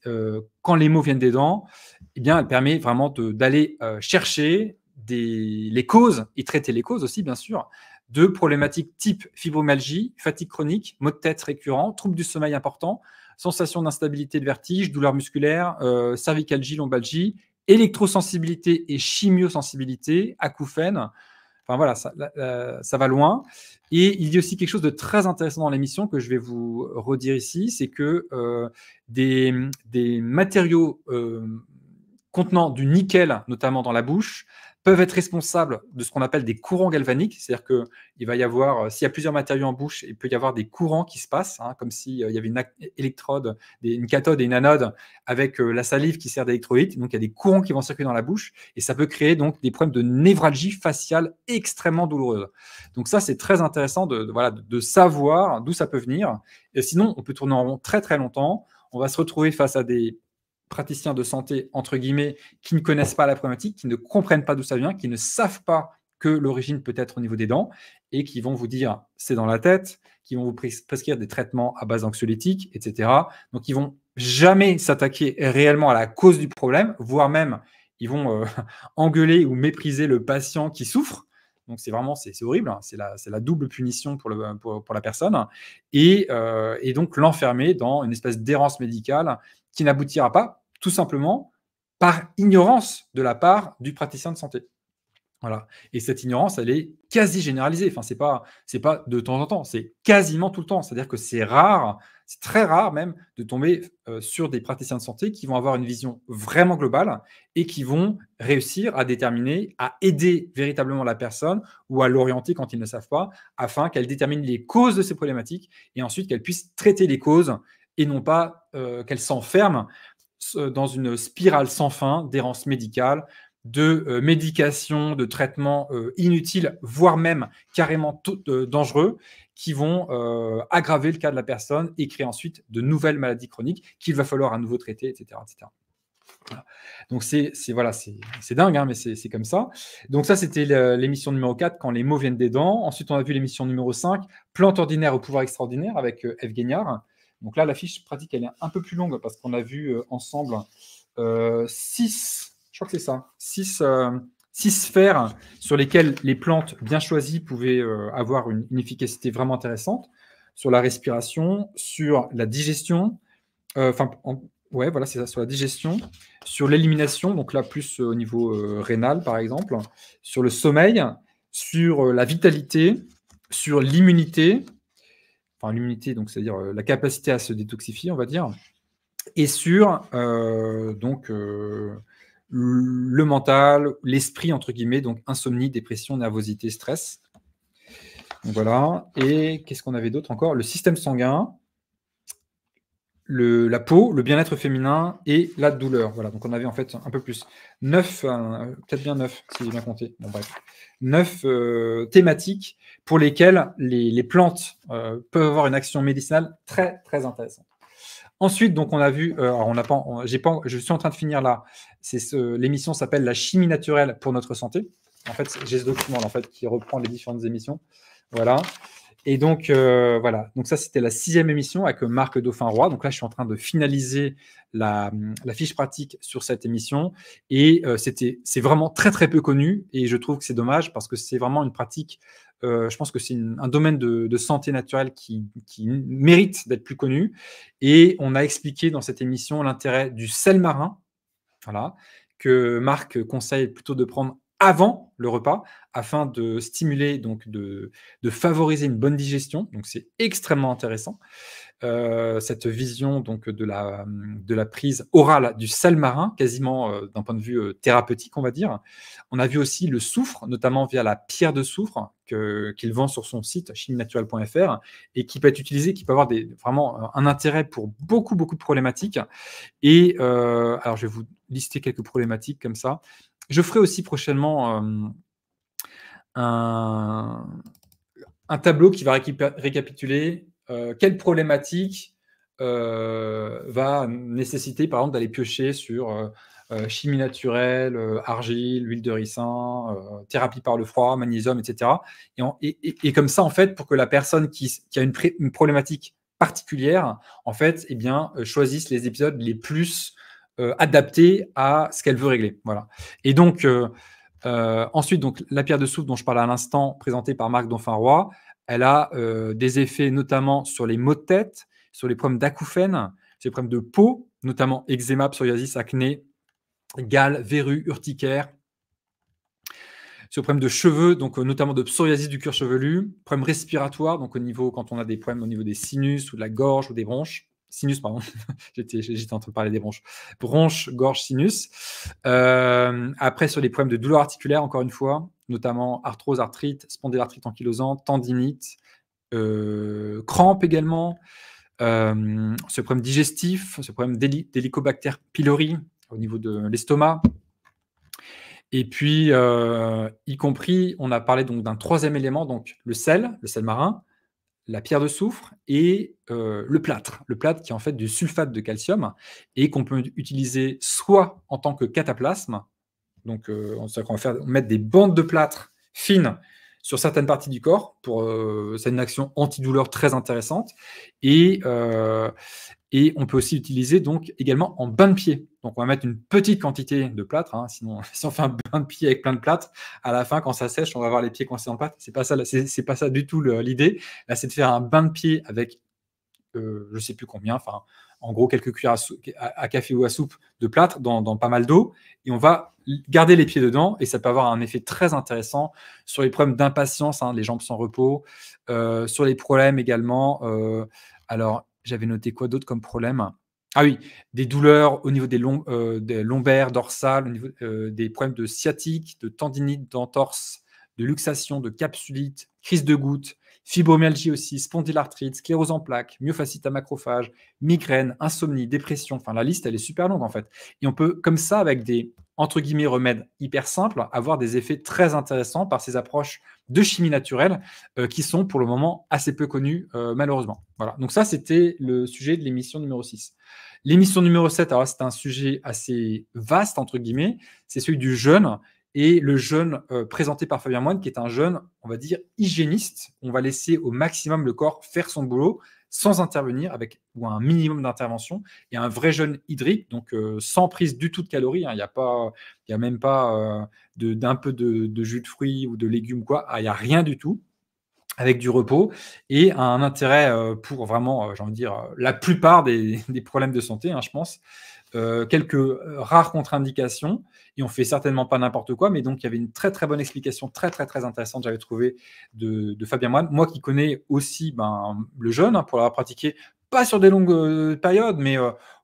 euh, quand les mots viennent des dents, eh bien, elle permet vraiment d'aller euh, chercher les causes et traiter les causes aussi, bien sûr, de problématiques type fibromyalgie, fatigue chronique, maux de tête récurrent, troubles du sommeil importants, sensation d'instabilité de vertige, douleurs musculaires, cervicalgie, lombalgie, électrosensibilité et chimiosensibilité, acouphènes, Enfin voilà, ça, va loin. Et il y a aussi quelque chose de très intéressant dans l'émission que je vais vous redire ici, c'est que euh, des, matériaux euh, contenant du nickel, notamment dans la bouche, peuvent être responsables de ce qu'on appelle des courants galvaniques, c'est-à-dire que il va y avoir, euh, s'il y a plusieurs matériaux en bouche, il peut y avoir des courants qui se passent, hein, comme s'il euh, y avait une électrode, une cathode et une anode avec euh, la salive qui sert d'électrolyte, donc il y a des courants qui vont circuler dans la bouche et ça peut créer donc des problèmes de névralgie faciale extrêmement douloureuse. Donc ça c'est très intéressant de, voilà, de savoir d'où ça peut venir. Et sinon on peut tourner en rond très très longtemps, on va se retrouver face à des praticiens de santé, entre guillemets, qui ne connaissent pas la problématique, qui ne comprennent pas d'où ça vient, qui ne savent pas que l'origine peut être au niveau des dents, et qui vont vous dire c'est dans la tête, qui vont vous prescrire des traitements à base anxiolytique, etc. Donc ils vont jamais s'attaquer réellement à la cause du problème, voire même ils vont euh, engueuler ou mépriser le patient qui souffre. Donc c'est vraiment c'est horrible, hein. c'est la, double punition pour, le, pour, la personne, euh, et donc l'enfermer dans une espèce d'errance médicale qui n'aboutira pas tout simplement par ignorance de la part du praticien de santé. Voilà. Et cette ignorance, elle est quasi généralisée. Enfin, c'est pas, c'est pas de temps en temps, c'est quasiment tout le temps. C'est-à-dire que c'est rare, c'est très rare même de tomber euh, sur des praticiens de santé qui vont avoir une vision vraiment globale et qui vont réussir à déterminer, à aider véritablement la personne ou à l'orienter quand ils ne savent pas, afin qu'elle détermine les causes de ces problématiques et ensuite qu'elle puisse traiter les causes et non pas euh, qu'elle s'enferme euh, dans une spirale sans fin d'errance médicale, de euh, médications, de traitements euh, inutiles, voire même carrément dangereux, qui vont aggraver le cas de la personne et créer ensuite de nouvelles maladies chroniques qu'il va falloir à nouveau traiter, etc. etc. Donc c'est voilà, dingue, hein, mais c'est comme ça. Donc ça, c'était l'émission numéro 4, quand les mots viennent des dents. Ensuite, on a vu l'émission numéro 5, plante ordinaire au pouvoir extraordinaire, avec Gagnard. Donc là, la fiche pratique, elle est un peu plus longue parce qu'on a vu euh, ensemble 6, euh, je c'est ça, euh, six sphères sur lesquelles les plantes bien choisies pouvaient avoir une, efficacité vraiment intéressante sur la respiration, sur la digestion, enfin ouais voilà c'est ça sur la digestion, sur l'élimination donc là plus au niveau rénal par exemple, sur le sommeil, sur la vitalité, sur l'immunité l'immunité, donc c'est-à-dire euh, la capacité à se détoxifier, on va dire, et sur euh, donc euh, le mental, l'esprit entre guillemets, donc insomnie, dépression, nervosité, stress. voilà. Et qu'est-ce qu'on avait d'autre encore Le système sanguin, la peau, le bien-être féminin et la douleur. Voilà, donc on avait en fait un peu plus. Neuf, euh, peut-être bien neuf, si j'ai bien compté. bref. Neuf euh, thématiques pour lesquelles les, plantes euh, peuvent avoir une action médicinale très, très intéressante. Ensuite, donc on a vu, on a pas, pas, je suis en train de finir là. C'est l'émission s'appelle La chimie naturelle pour notre santé. En fait, j'ai ce document en fait qui reprend les différentes émissions. Voilà. Et donc, euh, voilà. Donc, ça, c'était la sixième émission avec euh, Marc Dauphin-Roy. Donc, là, je suis en train de finaliser la, hum, fiche pratique sur cette émission. Et euh, c'est vraiment très, très peu connu. Et je trouve que c'est dommage parce que c'est vraiment une pratique. je pense que c'est un domaine de, santé naturelle qui, qui mérite d'être plus connu. Et on a expliqué dans cette émission l'intérêt du sel marin. Voilà. Que Marc conseille plutôt de prendre avant le repas afin de stimuler, donc de, de favoriser une bonne digestion. Donc c'est extrêmement intéressant. Euh, cette vision donc de la, de la prise orale du sel marin, quasiment euh, d'un point de vue euh, thérapeutique, on va dire. On a vu aussi le soufre, notamment via la pierre de soufre qu'il vend sur son site chiminaturel.fr et qui peut être utilisé, qui peut avoir des, vraiment un intérêt pour beaucoup, beaucoup de problématiques. Et alors, je vais vous lister quelques problématiques comme ça. Je ferai aussi prochainement un, un tableau qui va récapituler euh, quelle problématique euh, va nécessiter, par exemple, d'aller piocher sur euh, chimie naturelle, argile, huile de ricin, thérapie par le froid, magnésium, etc. Et, comme ça, en fait, pour que la personne qui, a une, problématique particulière, en fait, eh bien, choisisse les épisodes les plus adaptés à ce qu'elle veut régler. Voilà. Et donc, ensuite, donc, la pierre de souffle dont je parle à l'instant, présentée par Marc donfin elle a euh, des effets notamment sur les maux de tête, sur les problèmes d'acouphènes, sur les problèmes de peau, notamment eczéma, psoriasis, acné, gale, verrues, urticaire, sur les problèmes de cheveux, donc euh, notamment de psoriasis du cuir chevelu, problèmes respiratoires, donc au niveau quand on a des problèmes au niveau des sinus ou de la gorge ou des bronches, sinus pardon, j'étais en train de parler des bronches, bronches, gorge, sinus. Euh, après sur les problèmes de douleur articulaire encore une fois, notamment arthrose, arthrite, spondylarthrite ankylosante, tendinite, euh, crampe crampes également, euh, ce problème digestif, ce problème d'helicobacter pylori au niveau de l'estomac. Et puis, euh, y compris, on a parlé donc d'un troisième élément, donc le sel, le sel marin, la pierre de soufre et le plâtre. Le plâtre qui est en fait du sulfate de calcium et qu'on peut utiliser soit en tant que cataplasme, donc, euh, on va mettre des bandes de plâtre fines sur certaines parties du corps. Pour, euh, c'est une action antidouleur très intéressante. Euh, et, on peut aussi l'utiliser donc également en bain de pied. Donc, on va mettre une petite quantité de plâtre. Hein, sinon, si on fait un bain de pied avec plein de plâtre, à la fin, quand ça sèche, on va avoir les pieds coincés en pâte. C'est pas ça, c'est, pas ça du tout l'idée. Là, c'est de faire un bain de pied avec, je sais plus combien, enfin, en gros quelques cuillères à, café ou à soupe de plâtre dans, pas mal d'eau, et on va garder les pieds dedans, et ça peut avoir un effet très intéressant sur les problèmes d'impatience, hein, les jambes sans repos, euh, sur les problèmes également. Euh, alors, j'avais noté quoi d'autre comme problème ah oui, des douleurs au niveau des, euh, lombaires, dorsales, des problèmes de sciatique, de tendinite, d'entorse, de luxation, de capsulite, crise de goutte, fibromyalgie aussi, spondylarthrite, sclérose en plaques, myofascite à macrophages, migraine, insomnie, dépression. Enfin, la liste, elle est super longue en fait. Et on peut, comme ça, avec des entre guillemets remèdes hyper simples, avoir des effets très intéressants par ces approches de chimie naturelle euh, qui sont pour le moment assez peu connues euh, malheureusement. Voilà. Donc ça, c'était le sujet de l'émission numéro 6. L'émission numéro 7, alors c'est un sujet assez vaste entre guillemets, c'est celui du jeûne et le jeûne euh, présenté par Fabien Moine, qui est un jeûne, on va dire, hygiéniste. On va laisser au maximum le corps faire son boulot sans intervenir, avec ou un minimum d'intervention, et un vrai jeûne hydrique, donc euh, sans prise du tout de calories. Hein. Il n'y a il a même pas euh, d'un peu de, jus de fruits ou de légumes quoi. Ah, il n'y a rien du tout avec du repos et un intérêt pour vraiment, j'ai envie de dire, la plupart des, problèmes de santé, hein, je pense. Euh, quelques euh, rares contre-indications, et on fait certainement pas n'importe quoi, mais donc il y avait une très très bonne explication, très très très intéressante, j'avais trouvé, de, Fabien Moine, moi qui connais aussi ben, le jeûne, hein, pour l'avoir pratiqué, pas sur des longues euh, périodes, mais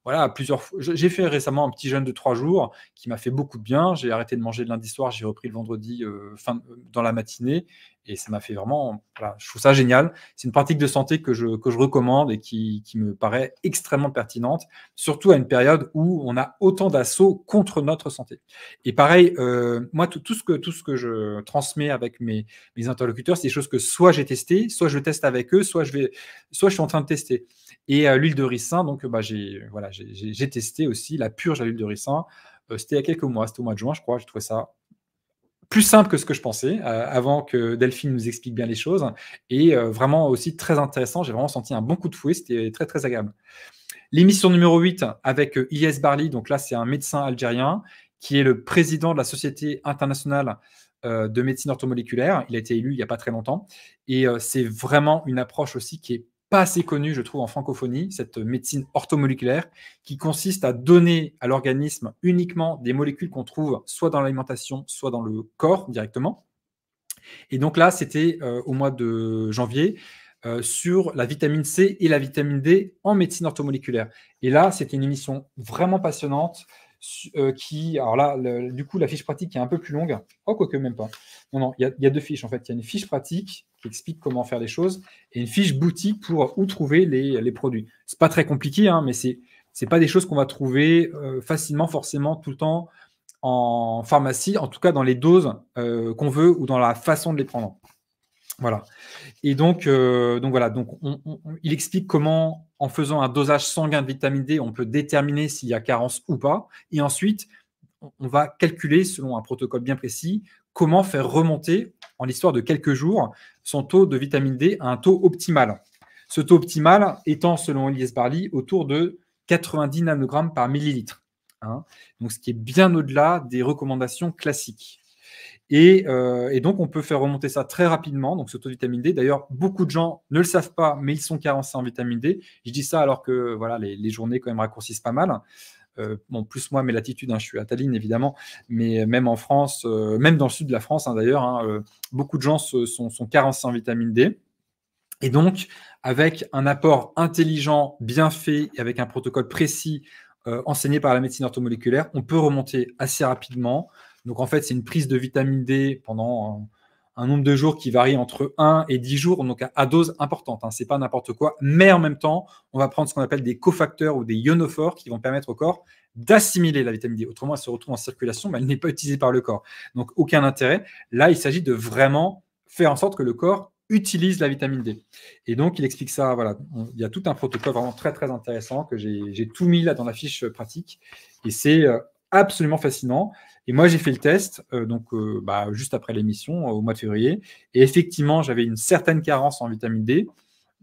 voilà, plusieurs fois. J'ai fait récemment un petit jeûne de trois jours qui m'a fait beaucoup de bien. J'ai arrêté de manger le lundi soir, j'ai repris le vendredi euh, euh, dans la matinée et ça m'a fait vraiment. Voilà, je trouve ça génial. C'est une pratique de santé que je, recommande et qui, me paraît extrêmement pertinente, surtout à une période où on a autant d'assauts contre notre santé. Et pareil, euh, moi, tout, tout, ce que, je transmets avec mes, interlocuteurs, c'est des choses que soit j'ai testé soit je teste avec eux, soit je, vais, soit je suis en train de tester. Et euh, l'huile de ricin, donc bah, j'ai voilà, j'ai testé aussi la purge à l'huile de ricin. Euh, c'était il y a quelques mois, c'était au mois de juin, je crois. J'ai trouvé ça plus simple que ce que je pensais, euh, avant que Delphine nous explique bien les choses, et vraiment aussi très intéressant, j'ai vraiment senti un bon coup de fouet, c'était très très agréable. L'émission numéro 8 avec I.S. Barli, donc là c'est un médecin algérien qui est le président de la Société internationale de médecine orthomoléculaire, il a été élu il n'y a pas très longtemps, et c'est vraiment une approche aussi qui est pas assez connue, je trouve, en francophonie, cette médecine orthomoléculaire, qui consiste à donner à l'organisme uniquement des molécules qu'on trouve soit dans l'alimentation, soit dans le corps directement. Et donc là, c'était euh, au mois de janvier. Euh, sur la vitamine C et la vitamine D en médecine orthomoléculaire. Et là, c'était une émission vraiment passionnante. Euh, qui, alors là, du coup, la fiche pratique est un peu plus longue. Oh, quoique même pas. Non, non, il y, a deux fiches en fait. Il y a une fiche pratique qui explique comment faire les choses et une fiche boutique pour où trouver les, les produits. C'est pas très compliqué, hein, mais ce n'est pas des choses qu'on va trouver euh, facilement, forcément, tout le temps en pharmacie, en tout cas dans les doses euh, qu'on veut ou dans la façon de les prendre. Voilà. Et donc, euh, donc voilà, donc il explique comment, en faisant un dosage sanguin de vitamine D, on peut déterminer s'il y a carence ou pas. Et ensuite, on va calculer, selon un protocole bien précis, comment faire remonter, en l'histoire de quelques jours, son taux de vitamine D à un taux optimal. Ce taux optimal étant, selon Elias Barly, autour de 90 nanogrammes par millilitre. Hein. donc, ce qui est bien au-delà des recommandations classiques. Euh, et, donc, on peut faire remonter ça très rapidement, donc ce taux de vitamine D. D'ailleurs, beaucoup de gens ne le savent pas, mais ils sont carencés en vitamine D. Je dis ça alors que voilà, les, journées quand même raccourcissent pas mal. Euh, bon, plus moi, mes latitudes, hein, je suis à Tallinn évidemment, mais même en France, euh, même dans le sud de la France hein, d'ailleurs, hein, beaucoup de gens sont, sont carencés en vitamine D. Et donc, avec un apport intelligent, bien fait, et avec un protocole précis enseigné par la médecine orthomoléculaire, on peut remonter assez rapidement donc en fait, c'est une prise de vitamine D pendant un, nombre de jours qui varie entre 1 et 10 jours, donc à, dose importante. Ce hein. c'est pas n'importe quoi. Mais en même temps, on va prendre ce qu'on appelle des cofacteurs ou des ionophores qui vont permettre au corps d'assimiler la vitamine D. Autrement, elle se retrouve en circulation, mais elle n'est pas utilisée par le corps. Donc aucun intérêt. Là, il s'agit de vraiment faire en sorte que le corps utilise la vitamine D. Et donc, il explique ça. Voilà, il y a tout un protocole vraiment très très intéressant que j'ai tout mis là dans la fiche pratique. Et c'est euh, absolument fascinant. Et moi, j'ai fait le test, euh, donc euh, bah, juste après l'émission, euh, au mois de février. Et effectivement, j'avais une certaine carence en vitamine D.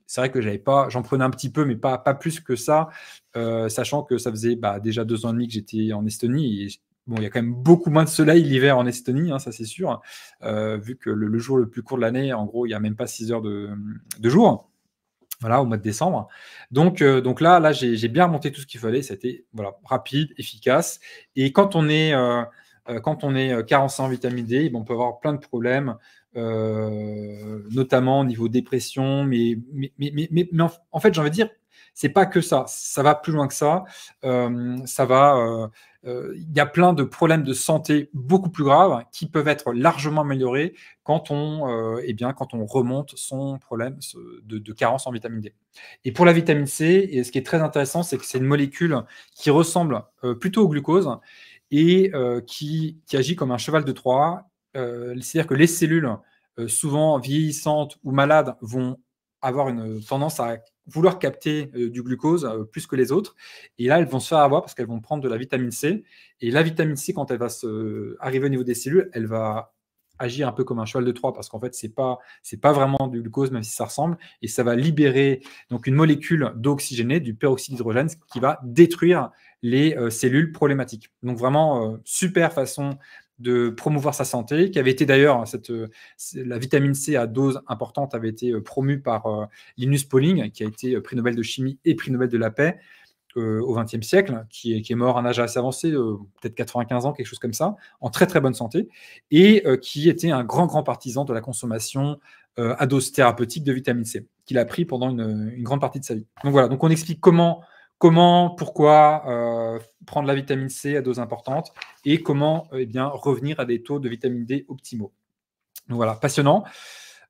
C'est vrai que j'avais pas, j'en prenais un petit peu, mais pas, pas plus que ça, sachant que ça faisait bah, déjà deux ans et demi que j'étais en Estonie. bon, il y a quand même beaucoup moins de soleil l'hiver en Estonie, hein, ça c'est sûr, vu que le, jour le plus court de l'année, en gros, il n'y a même pas six heures de, de jour voilà, au mois de décembre. Donc, donc là, là j'ai bien remonté tout ce qu'il fallait. C'était voilà, rapide, efficace. Et quand on est, euh, quand on est carencé euh, en vitamine D, eh ben, on peut avoir plein de problèmes, euh, notamment au niveau dépression, mais, mais, en, fait, j'ai envie de dire, c'est pas que ça, ça va plus loin que ça, ça va, il y a plein de problèmes de santé beaucoup plus graves qui peuvent être largement améliorés quand on, eh bien, quand on remonte son problème de, de, carence en vitamine D. Et pour la vitamine C, et ce qui est très intéressant, c'est que c'est une molécule qui ressemble plutôt au glucose et euh, qui, agit comme un cheval de Troie. Euh, c'est-à-dire que les cellules, euh, souvent vieillissantes ou malades, vont avoir une tendance à vouloir capter du glucose plus que les autres. Et là, elles vont se faire avoir parce qu'elles vont prendre de la vitamine C. Et la vitamine C, quand elle va se, arriver au niveau des cellules, elle va agir un peu comme un cheval de Troie parce qu'en fait c'est pas c'est pas vraiment du glucose même si ça ressemble et ça va libérer donc une molécule d'oxygéné, du peroxyde d'hydrogène qui va détruire les euh, cellules problématiques donc vraiment euh, super façon de promouvoir sa santé qui avait été d'ailleurs hein, cette euh, la vitamine C à dose importante avait été promue par Linus Pauling qui a été prix Nobel de chimie et prix Nobel de la paix euh, au XXe siècle, hein, qui est, mort à un âge assez avancé, euh, peut-être 95 ans, quelque chose comme ça, en très très bonne santé, et euh, qui était un grand grand partisan de la consommation à dose thérapeutique de vitamine C, qu'il a pris pendant une, grande partie de sa vie. Donc voilà, donc on explique comment comment, pourquoi prendre la vitamine C à dose importante et comment eh bien, revenir à des taux de vitamine D optimaux. Donc voilà, passionnant.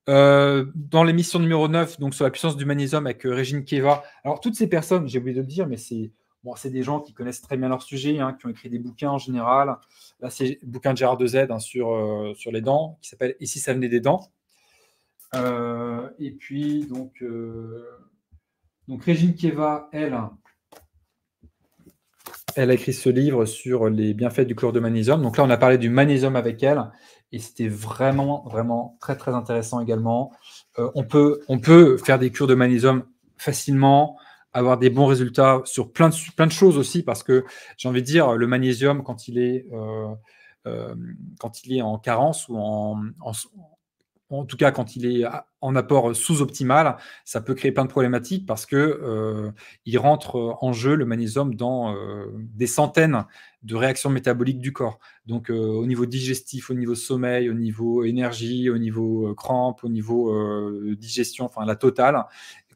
Euh, dans l'émission numéro 9, donc sur la puissance du magnésium avec euh, Régine Keva. Alors, toutes ces personnes, j'ai oublié de le dire, mais c'est bon, des gens qui connaissent très bien leur sujet, hein, qui ont écrit des bouquins en général. Là, c'est le bouquin de Gérard De hein, sur, euh, sur les dents, qui s'appelle Ici, ça venait des dents. et puis, donc, donc Régine Keva, elle, elle a écrit ce livre sur les bienfaits du chlore de magnésium. Donc là, on a parlé du magnésium avec elle. Et c'était vraiment, vraiment très, très intéressant également. Euh, on, peut, on peut faire des cures de magnésium facilement, avoir des bons résultats sur plein de, plein de choses aussi, parce que j'ai envie de dire, le magnésium, quand il est, euh, euh, quand il est en carence ou en, en tout cas quand il est ah, en apport sous-optimal, ça peut créer plein de problématiques parce que euh, il rentre euh, en jeu le magnésium dans euh, des centaines de réactions métaboliques du corps. Donc au niveau digestif, au niveau sommeil, au niveau énergie, au niveau crampe, au niveau digestion, enfin la totale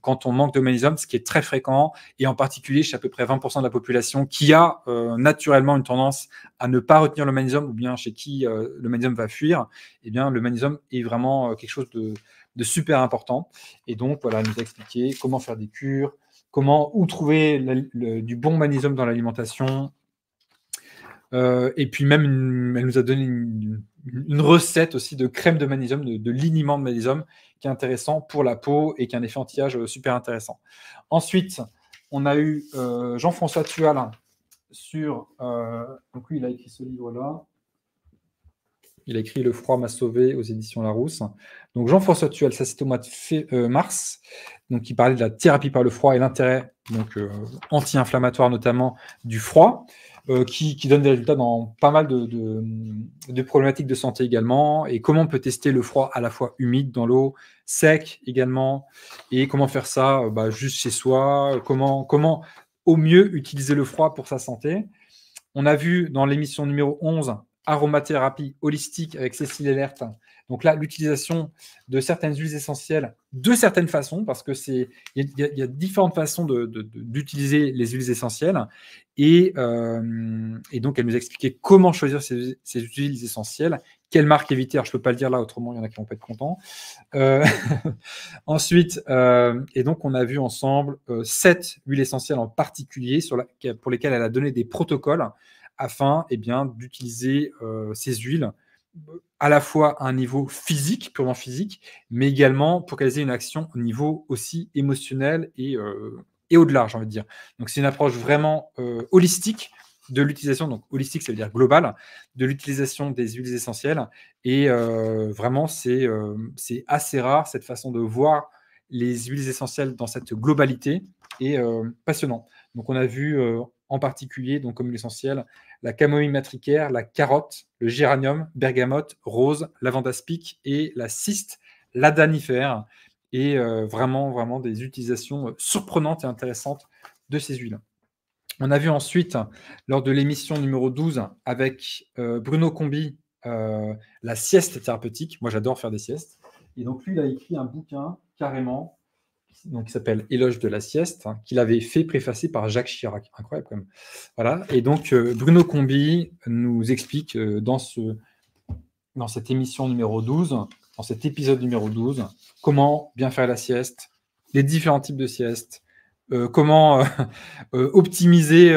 quand on manque de magnésium, ce qui est très fréquent, et en particulier chez à peu près 20% de la population qui a euh, naturellement une tendance à ne pas retenir le magnésium, ou bien chez qui euh, le magnésium va fuir, et eh bien le magnésium est vraiment euh, quelque chose de, super important. Et donc voilà, nous a expliqué comment faire des cures, comment où trouver du bon magnésium dans l'alimentation. et puis même, elle nous a donné une, une recette aussi de crème de magnésium, de, liniment de magnésium, qui est intéressant pour la peau et qui a un effet anti-âge euh, super intéressant. Ensuite, on a eu euh, Jean-François Tual sur. Euh, donc, lui, il a écrit ce livre-là. Il a écrit Le froid m'a sauvé aux éditions Larousse. Donc, Jean-François Tual, ça c'était au mois de mars. Donc, il parlait de la thérapie par le froid et l'intérêt donc anti-inflammatoire, notamment du froid. Euh, qui, donne des résultats dans pas mal de, problématiques de santé également, et comment on peut tester le froid à la fois humide dans l'eau, sec également, et comment faire ça euh, bah, juste chez soi, comment, comment au mieux utiliser le froid pour sa santé. On a vu dans l'émission numéro 11, aromathérapie holistique avec Cécile Ellert, donc là, l'utilisation de certaines huiles essentielles de certaines façons, parce que c'est il y, a différentes façons d'utiliser les huiles essentielles. Euh, et, donc, elle nous a expliqué comment choisir ces huiles essentielles, quelle marque éviter. Alors, je ne peux pas le dire là, autrement, il y en a qui vont pas être contents. Euh, ensuite, euh, et donc, on a vu ensemble sept huiles essentielles en particulier sur pour lesquelles elle a donné des protocoles afin et eh bien, d'utiliser ces huiles à la fois à un niveau physique, purement physique, mais également pour qu'elles aient une action au niveau aussi émotionnel et euh, et au-delà, j'ai envie de dire. Donc, c'est une approche vraiment euh, holistique de l'utilisation, donc holistique, ça veut dire global, de l'utilisation des huiles essentielles. Et euh, vraiment, euh, c'est assez rare cette façon de voir les huiles essentielles dans cette globalité et passionnant. Donc, on a vu en particulier, donc comme l'essentiel, la camomille matricaire, la carotte, le géranium, bergamote, rose, lavande et la cyste, l'adanifère et euh, vraiment, vraiment des utilisations euh, surprenantes et intéressantes de ces huiles. On a vu ensuite, lors de l'émission numéro 12, avec euh, Bruno Combi, la sieste thérapeutique. Moi, j'adore faire des siestes. Et donc, lui, il a écrit un bouquin carrément donc, qui s'appelle Éloge de la sieste, hein, qu'il avait fait préfacer par Jacques Chirac. Incroyable, quand même. Voilà. Et donc, Bruno Combi nous explique dans, ce, dans cette émission numéro 12 cet épisode numéro 12, comment bien faire la sieste, les différents types de siestes, euh, comment euh, euh, optimiser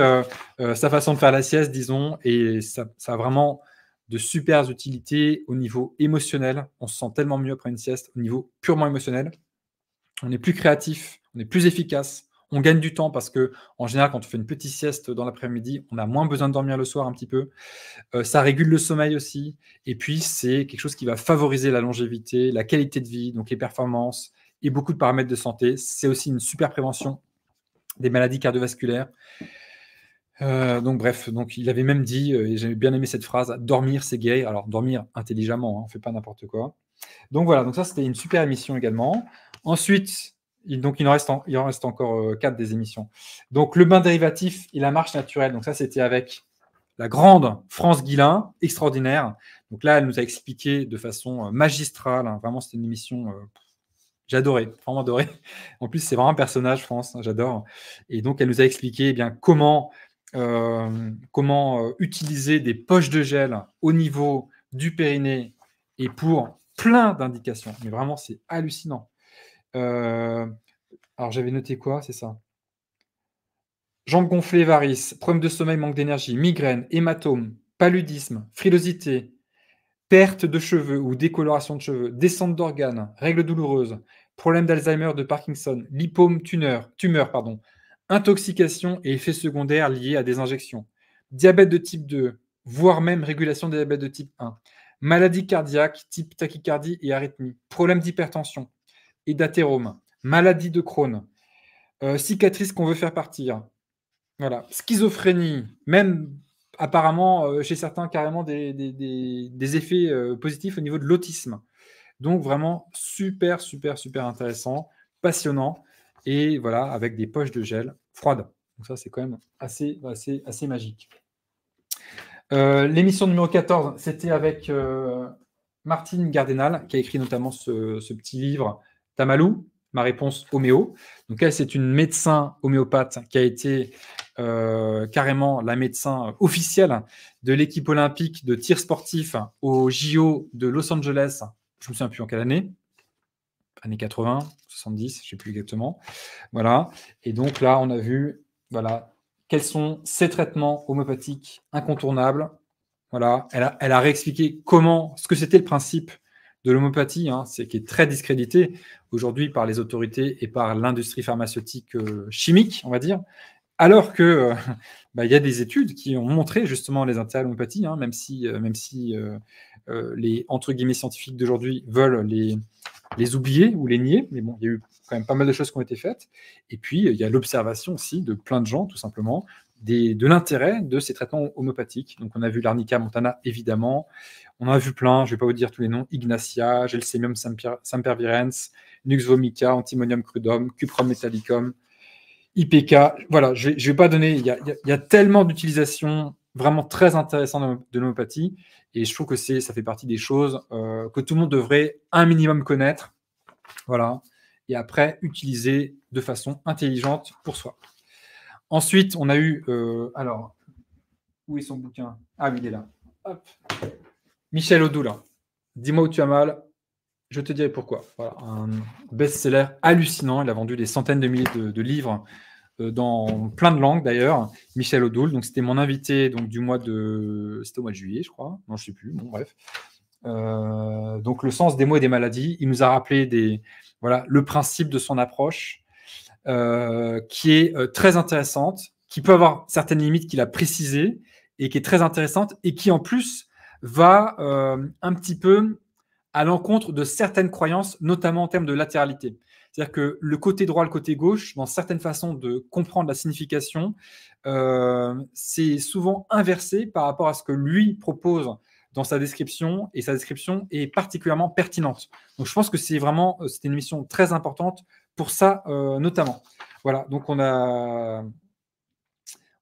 sa façon de faire la sieste, disons, et ça, ça, a vraiment de super utilités au niveau émotionnel. On se sent tellement mieux après une sieste, au niveau purement émotionnel. On est plus créatif, on est plus efficace, on gagne du temps parce que, en général, quand on fait une petite sieste dans l'après-midi, on a moins besoin de dormir le soir un petit peu. Euh, ça régule le sommeil aussi. Et puis, c'est quelque chose qui va favoriser la longévité, la qualité de vie, donc les performances et beaucoup de paramètres de santé. C'est aussi une super prévention des maladies cardiovasculaires. Euh, donc bref, donc il avait même dit, euh, et j'ai bien aimé cette phrase, dormir c'est gay ». Alors dormir intelligemment, hein, on ne fait pas n'importe quoi. Donc voilà, donc ça c'était une super émission également. Ensuite, donc il en reste, encore euh, quatre des émissions. Donc le bain dérivatif et la marche naturelle. Donc ça, c'était avec la grande France Guillain, extraordinaire. Donc là, elle nous a expliqué de façon euh, magistrale. Hein. Vraiment, c'était une émission. Euh, j'adorais, vraiment adoré. En plus, c'est vraiment un personnage, France, hein, j'adore. Et donc, elle nous a expliqué eh bien, comment, comment utiliser des poches de gel au niveau du périnée et pour plein d'indications. Mais vraiment, c'est hallucinant. Euh, alors j'avais noté quoi C'est ça. Jambes gonflées, varices, problèmes de sommeil, manque d'énergie, migraine, hématome, paludisme, frilosité, perte de cheveux ou décoloration de cheveux, descente d'organes, règles douloureuses, problème d'Alzheimer, de Parkinson, lipome tumeur, tumeur pardon, intoxication et effets secondaires liés à des injections, diabète de type 2, voire même régulation des diabètes de type 1, maladie cardiaque type tachycardie et arythmie, problème d'hypertension, d'athérome, maladie de Crohn, euh, cicatrice qu'on veut faire partir, voilà, schizophrénie, même apparemment euh, chez certains carrément des, effets euh, positifs au niveau de l'autisme. Donc vraiment super, super, super intéressant, passionnant, et voilà, avec des poches de gel froides. Donc ça, c'est quand même assez, assez, assez magique. L'émission numéro 14, c'était avec Martine Gardenal, qui a écrit notamment ce petit livre Tamalou Ma réponse homéo. Donc elle, c'est une médecin homéopathe qui a été euh, carrément la médecin officielle de l'équipe olympique de tir sportif au JO de Los Angeles. Je me souviens plus en quelle année. Année 80, 70, je ne sais plus exactement. Voilà. Et donc là, on a vu, voilà, quels sont ces traitements homéopathiques incontournables. Voilà. Elle a, elle a réexpliqué comment, ce que c'était le principe de l'homéopathie, hein, c'est, qui est très discrédité aujourd'hui par les autorités et par l'industrie pharmaceutique euh, chimique, on va dire, alors que euh, bah, y a des études qui ont montré justement les intérêts de l'homéopathie, hein, même si, euh, même si les entre guillemets scientifiques d'aujourd'hui veulent les, les oublier ou les nier, mais bon, il y a eu quand même pas mal de choses qui ont été faites. Et puis, il y a l'observation aussi de plein de gens, tout simplement, de l'intérêt de ces traitements homéopathiques. Donc, on a vu l'arnica montana, évidemment. On en a vu plein, je ne vais pas vous dire tous les noms Ignacia, Gelsemium sempervirens, Nux vomica, Antimonium crudum, Cuprum metallicum, IPK. Voilà, je ne vais pas donner. Il y a, tellement d'utilisations vraiment très intéressantes de l'homéopathie et je trouve que ça fait partie des choses euh, que tout le monde devrait un minimum connaître. Voilà. Et après, utiliser de façon intelligente pour soi. Ensuite, on a eu. Euh, alors, où est son bouquin Ah il est là. Hop. Michel Odoul, dis-moi où tu as mal, je te dirai pourquoi. un best-seller hallucinant. Il a vendu des centaines de milliers de, livres euh, dans plein de langues d'ailleurs. Michel Odoul, donc c'était mon invité donc du mois de, c'était au mois de juillet, je crois. Non, je sais plus. Bon, bref. Euh, donc le sens des mots et des maladies. Il nous a rappelé des, voilà, le principe de son approche, euh, qui est très intéressante, qui peut avoir certaines limites qu'il a précisées et qui est très intéressante et qui en plus va euh, un petit peu à l'encontre de certaines croyances, notamment en termes de latéralité. C'est-à-dire que le côté droit, le côté gauche, dans certaines façons de comprendre la signification, euh, c'est souvent inversé par rapport à ce que lui propose dans sa description, et sa description est particulièrement pertinente. Donc je pense que c'est vraiment euh, c'était une mission très importante pour ça notamment. Voilà, donc on a...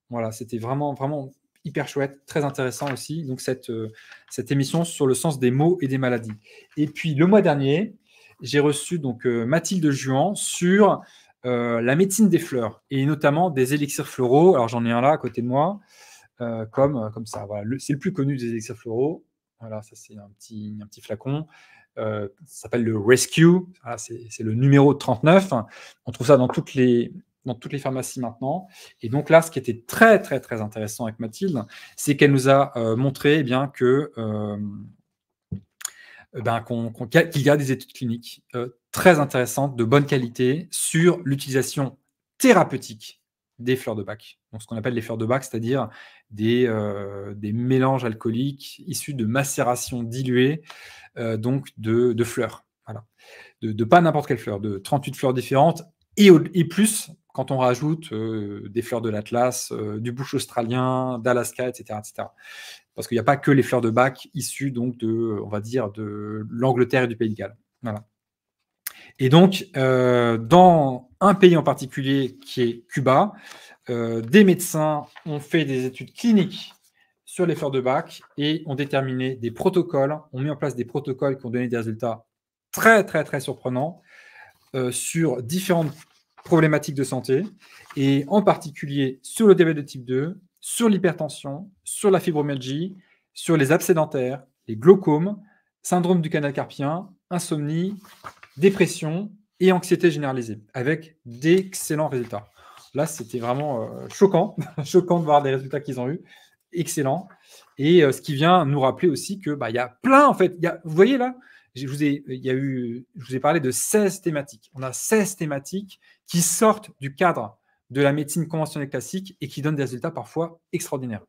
Voilà, c'était vraiment, vraiment hyper chouette, très intéressant aussi, donc cette, euh, cette émission sur le sens des mots et des maladies. Et puis le mois dernier, j'ai reçu donc euh, Mathilde Juan sur euh, la médecine des fleurs et notamment des élixirs floraux. Alors j'en ai un là à côté de moi, comme, comme ça. C'est le plus connu des élixirs floraux. Voilà, ça c'est un petit, un petit flacon. ça s'appelle le Rescue. c'est le numéro 39. On trouve ça dans toutes les, dans toutes les pharmacies maintenant. Et donc là, ce qui était très, très, très intéressant avec Mathilde, c'est qu'elle nous a euh, montré eh bien, que, euh, euh, ben, qu'il y a des études cliniques très intéressantes, de bonne qualité, sur l'utilisation thérapeutique des fleurs de bac. Donc, ce qu'on appelle les fleurs de bac, c'est-à-dire des, des mélanges alcooliques issus de macérations diluées donc de, fleurs. Voilà. De, de pas n'importe quelle fleur, de 38 fleurs différentes et, plus quand on rajoute euh, des fleurs de l'Atlas, euh, du bouche australien, d'Alaska, etc., Parce qu'il n'y a pas que les fleurs de bac issues donc de, on va dire, de l'Angleterre et du Pays de Galles. Et donc, euh, dans un pays en particulier qui est Cuba, des médecins ont fait des études cliniques sur les fleurs de bac et ont déterminé des protocoles, ont mis en place des protocoles qui ont donné des résultats très, très, très surprenants sur différentes problématiques de santé, et en particulier sur le diabète de type 2, sur l'hypertension, sur la fibromyalgie, sur les absédentaires, les glaucomes, syndrome du canal carpien, insomnie, dépression et anxiété généralisée, avec d'excellents résultats. Là, c'était vraiment euh, choquant, choquant de voir les résultats qu'ils ont eus, excellent. Et euh, ce qui vient nous rappeler aussi que bah, y a plein, en fait, vous voyez là, je vous, ai, il y a eu, je vous ai parlé de 16 thématiques. On a 16 thématiques qui sortent du cadre de la médecine conventionnelle classique et qui donnent des résultats parfois extraordinaires.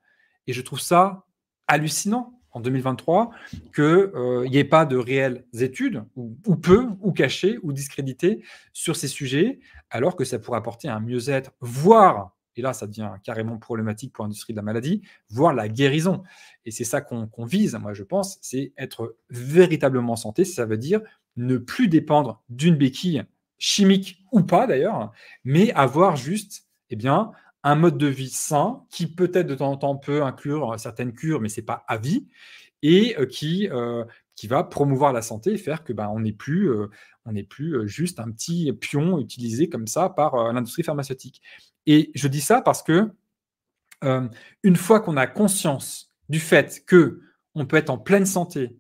Et je trouve ça hallucinant en 2023 qu'il n'y ait pas de réelles études, ou, ou, peu, ou cachées, ou discréditées sur ces sujets, alors que ça pourrait apporter un mieux-être, voire et là ça devient carrément problématique pour l'industrie de la maladie, voire la guérison. Et c'est ça qu'on vise, moi je pense, c'est être véritablement santé, ça veut dire ne plus dépendre d'une béquille chimique ou pas d'ailleurs, mais avoir juste eh bien, un mode de vie sain qui peut-être de temps en temps peut inclure certaines cures, mais ce n'est pas à vie, et euh, qui, euh, qui va promouvoir la santé et faire que ben, on n'est plus, euh, plus juste un petit pion utilisé comme ça par l'industrie pharmaceutique. Et je dis ça parce que euh, une fois qu'on a conscience du fait que on peut être en pleine santé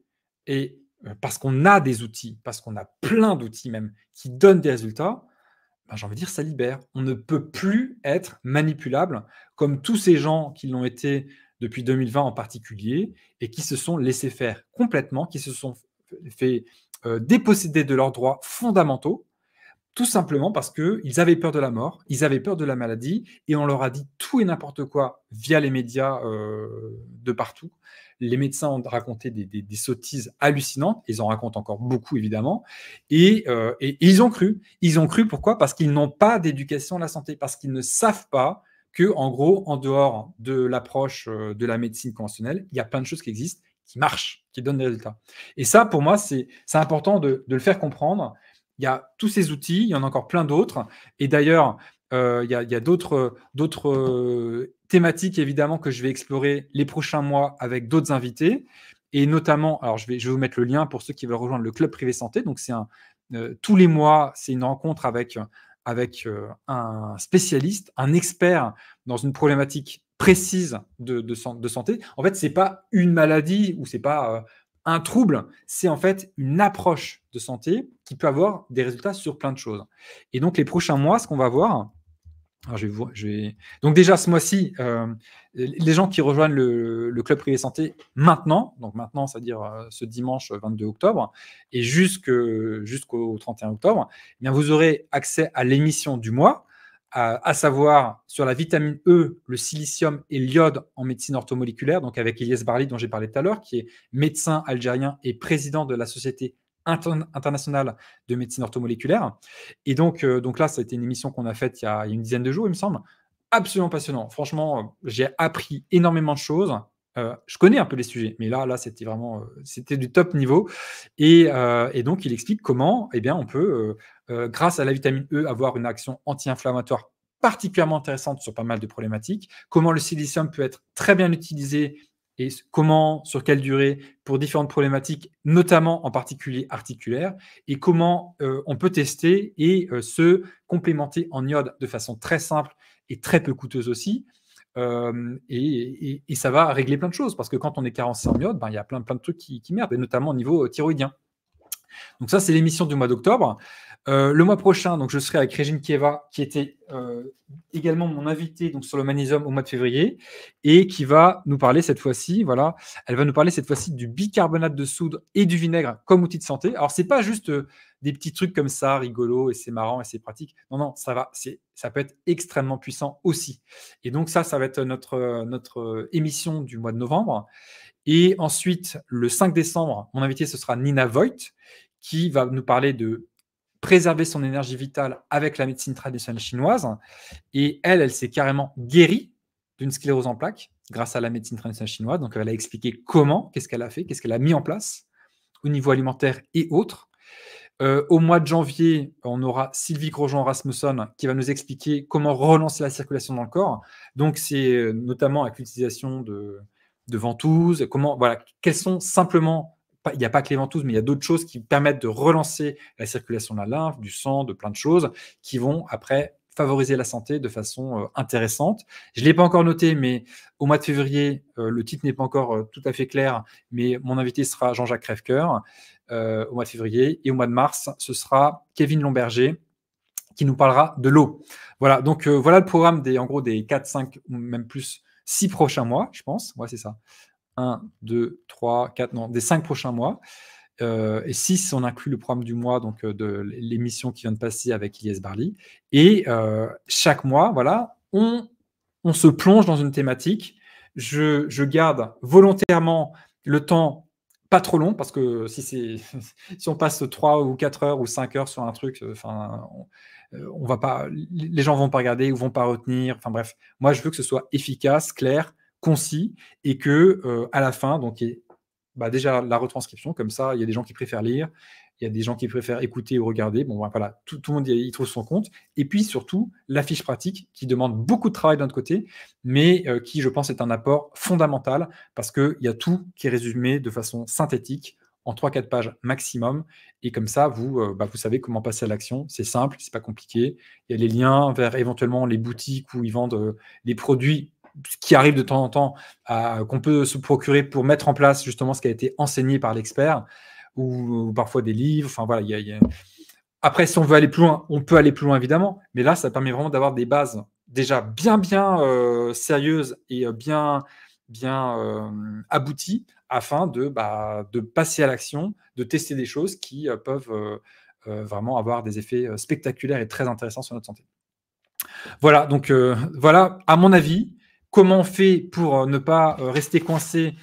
et euh, parce qu'on a des outils, parce qu'on a plein d'outils même qui donnent des résultats, ben, j'ai envie de dire ça libère. On ne peut plus être manipulable comme tous ces gens qui l'ont été depuis 2020 en particulier et qui se sont laissés faire complètement, qui se sont fait euh, déposséder de leurs droits fondamentaux tout simplement parce qu'ils avaient peur de la mort, ils avaient peur de la maladie, et on leur a dit tout et n'importe quoi via les médias euh, de partout. Les médecins ont raconté des, sottises hallucinantes, ils en racontent encore beaucoup évidemment, et, euh, ils ont cru. Ils ont cru pourquoi Parce qu'ils n'ont pas d'éducation à la santé, parce qu'ils ne savent pas que, en gros, en dehors de l'approche euh, de la médecine conventionnelle, il y a plein de choses qui existent, qui marchent, qui donnent des résultats. Et ça, pour moi, c'est important de le faire comprendre il y a tous ces outils, il y en a encore plein d'autres. Et d'ailleurs, euh, il y a, d'autres euh, thématiques, évidemment, que je vais explorer les prochains mois avec d'autres invités. Et notamment, alors je vais, je vais vous mettre le lien pour ceux qui veulent rejoindre le club privé santé. Donc, c'est euh, tous les mois, c'est une rencontre avec, avec un spécialiste, un expert dans une problématique précise de, de, de santé. En fait, ce n'est pas une maladie ou ce n'est pas un trouble, c'est en fait une approche de santé qui peut avoir des résultats sur plein de choses. Et donc les prochains mois, ce qu'on va voir, je Donc déjà ce mois-ci, euh, les gens qui rejoignent le, club privé santé maintenant, donc maintenant, c'est-à-dire euh, ce dimanche 22 octobre, et jusqu'au 31 octobre, eh bien vous aurez accès à l'émission du mois à, savoir sur la vitamine E, le silicium et l'iode en médecine orthomoléculaire, donc avec Elias Barli dont j'ai parlé tout à l'heure, qui est médecin algérien et président de la Société internationale de médecine orthomoléculaire. Et donc, euh, donc là, ça a été une émission qu'on a faite il y a une dizaine de jours, il me semble. Absolument passionnant. Franchement, euh, j'ai appris énormément de choses. Euh, je connais un peu les sujets, mais là, là, c'était vraiment, euh, c'était du top niveau. Et, euh, donc, il explique comment, eh bien, on peut, grâce à la vitamine E, avoir une action anti-inflammatoire particulièrement intéressante sur pas mal de problématiques. Comment le silicium peut être très bien utilisé et comment, sur quelle durée, pour différentes problématiques, notamment en particulier articulaires, et comment on peut tester et se complémenter en iode de façon très simple et très peu coûteuse aussi et, ça va régler plein de choses parce que quand on est carencé en iode, ben, il y a plein, plein de trucs qui, qui merdent, et notamment au niveau euh, thyroïdien. Donc ça, c'est l'émission du mois d'octobre. Euh, le mois prochain, donc, je serai avec Régine Kieva, qui était euh, également mon invitée donc, sur le magnésium au mois de février, et qui va nous parler cette fois-ci, voilà, elle va nous parler cette fois-ci du bicarbonate de soude et du vinaigre comme outil de santé. Alors, c'est pas juste euh, des petits trucs comme ça, rigolo, et c'est marrant, et c'est pratique. Non, non, ça va, c'est, ça peut être extrêmement puissant aussi. Et donc, ça, ça va être notre, notre émission du mois de novembre. Et ensuite, le 5 décembre, mon invité, ce sera Nina Voigt, qui va nous parler de préserver son énergie vitale avec la médecine traditionnelle chinoise. Et elle, elle s'est carrément guérie d'une sclérose en plaques grâce à la médecine traditionnelle chinoise. Donc, elle a expliqué comment, qu'est-ce qu'elle a fait, qu'est-ce qu'elle a mis en place au niveau alimentaire et autres. Euh, au mois de janvier, on aura Sylvie Grosjean Rasmussen qui va nous expliquer comment relancer la circulation dans le corps. Donc, c'est euh, notamment avec l'utilisation de de ventouses, comment, voilà, quels sont simplement, il n'y a pas que les ventouses, mais il y a d'autres choses qui permettent de relancer la circulation de la lymphe, du sang, de plein de choses qui vont après favoriser la santé de façon euh, intéressante. Je ne l'ai pas encore noté, mais au mois de février, euh, le titre n'est pas encore euh, tout à fait clair, mais mon invité sera Jean-Jacques Crèvecoeur au mois de février. Et au mois de mars, ce sera Kevin Lomberger qui nous parlera de l'eau. Voilà, donc voilà le programme des, en gros, des 4, 5 ou même plus six prochains mois, je pense. Ouais, c'est ça. 1, 2, trois, quatre, non, des cinq prochains mois. Euh, et six on inclut le programme du mois, donc euh, de l'émission qui vient de passer avec Ilyes Barly. Et euh, chaque mois, voilà, on, on se plonge dans une thématique. Je, garde volontairement le temps pas trop long parce que si c'est si on passe trois ou quatre heures ou cinq heures sur un truc enfin euh, on va pas, les gens vont pas regarder ou vont pas retenir. Enfin bref, moi je veux que ce soit efficace, clair, concis et que euh, à la fin, donc bah, déjà la retranscription, comme ça, il y a des gens qui préfèrent lire, il y a des gens qui préfèrent écouter ou regarder. Bon, bah, voilà, tout, le monde y, trouve son compte. Et puis surtout, la fiche pratique qui demande beaucoup de travail d'un côté, mais euh, qui, je pense, est un apport fondamental parce qu'il y a tout qui est résumé de façon synthétique en 3-4 pages maximum. Et comme ça, vous, euh, bah, vous savez comment passer à l'action. C'est simple, c'est pas compliqué. Il y a les liens vers éventuellement les boutiques où ils vendent des euh, produits qui arrivent de temps en temps, euh, qu'on peut se procurer pour mettre en place justement ce qui a été enseigné par l'expert, ou, parfois des livres. Enfin voilà, il y a, Après, si on veut aller plus loin, on peut aller plus loin évidemment, mais là, ça permet vraiment d'avoir des bases déjà bien, bien sérieuses et bien bien euh, abouti afin bah, de, passer à l'action, de tester des choses qui euh, peuvent euh, vraiment avoir des effets spectaculaires et très intéressants sur notre santé. Voilà, donc voilà, à mon avis, comment on fait pour ne pas rester coincé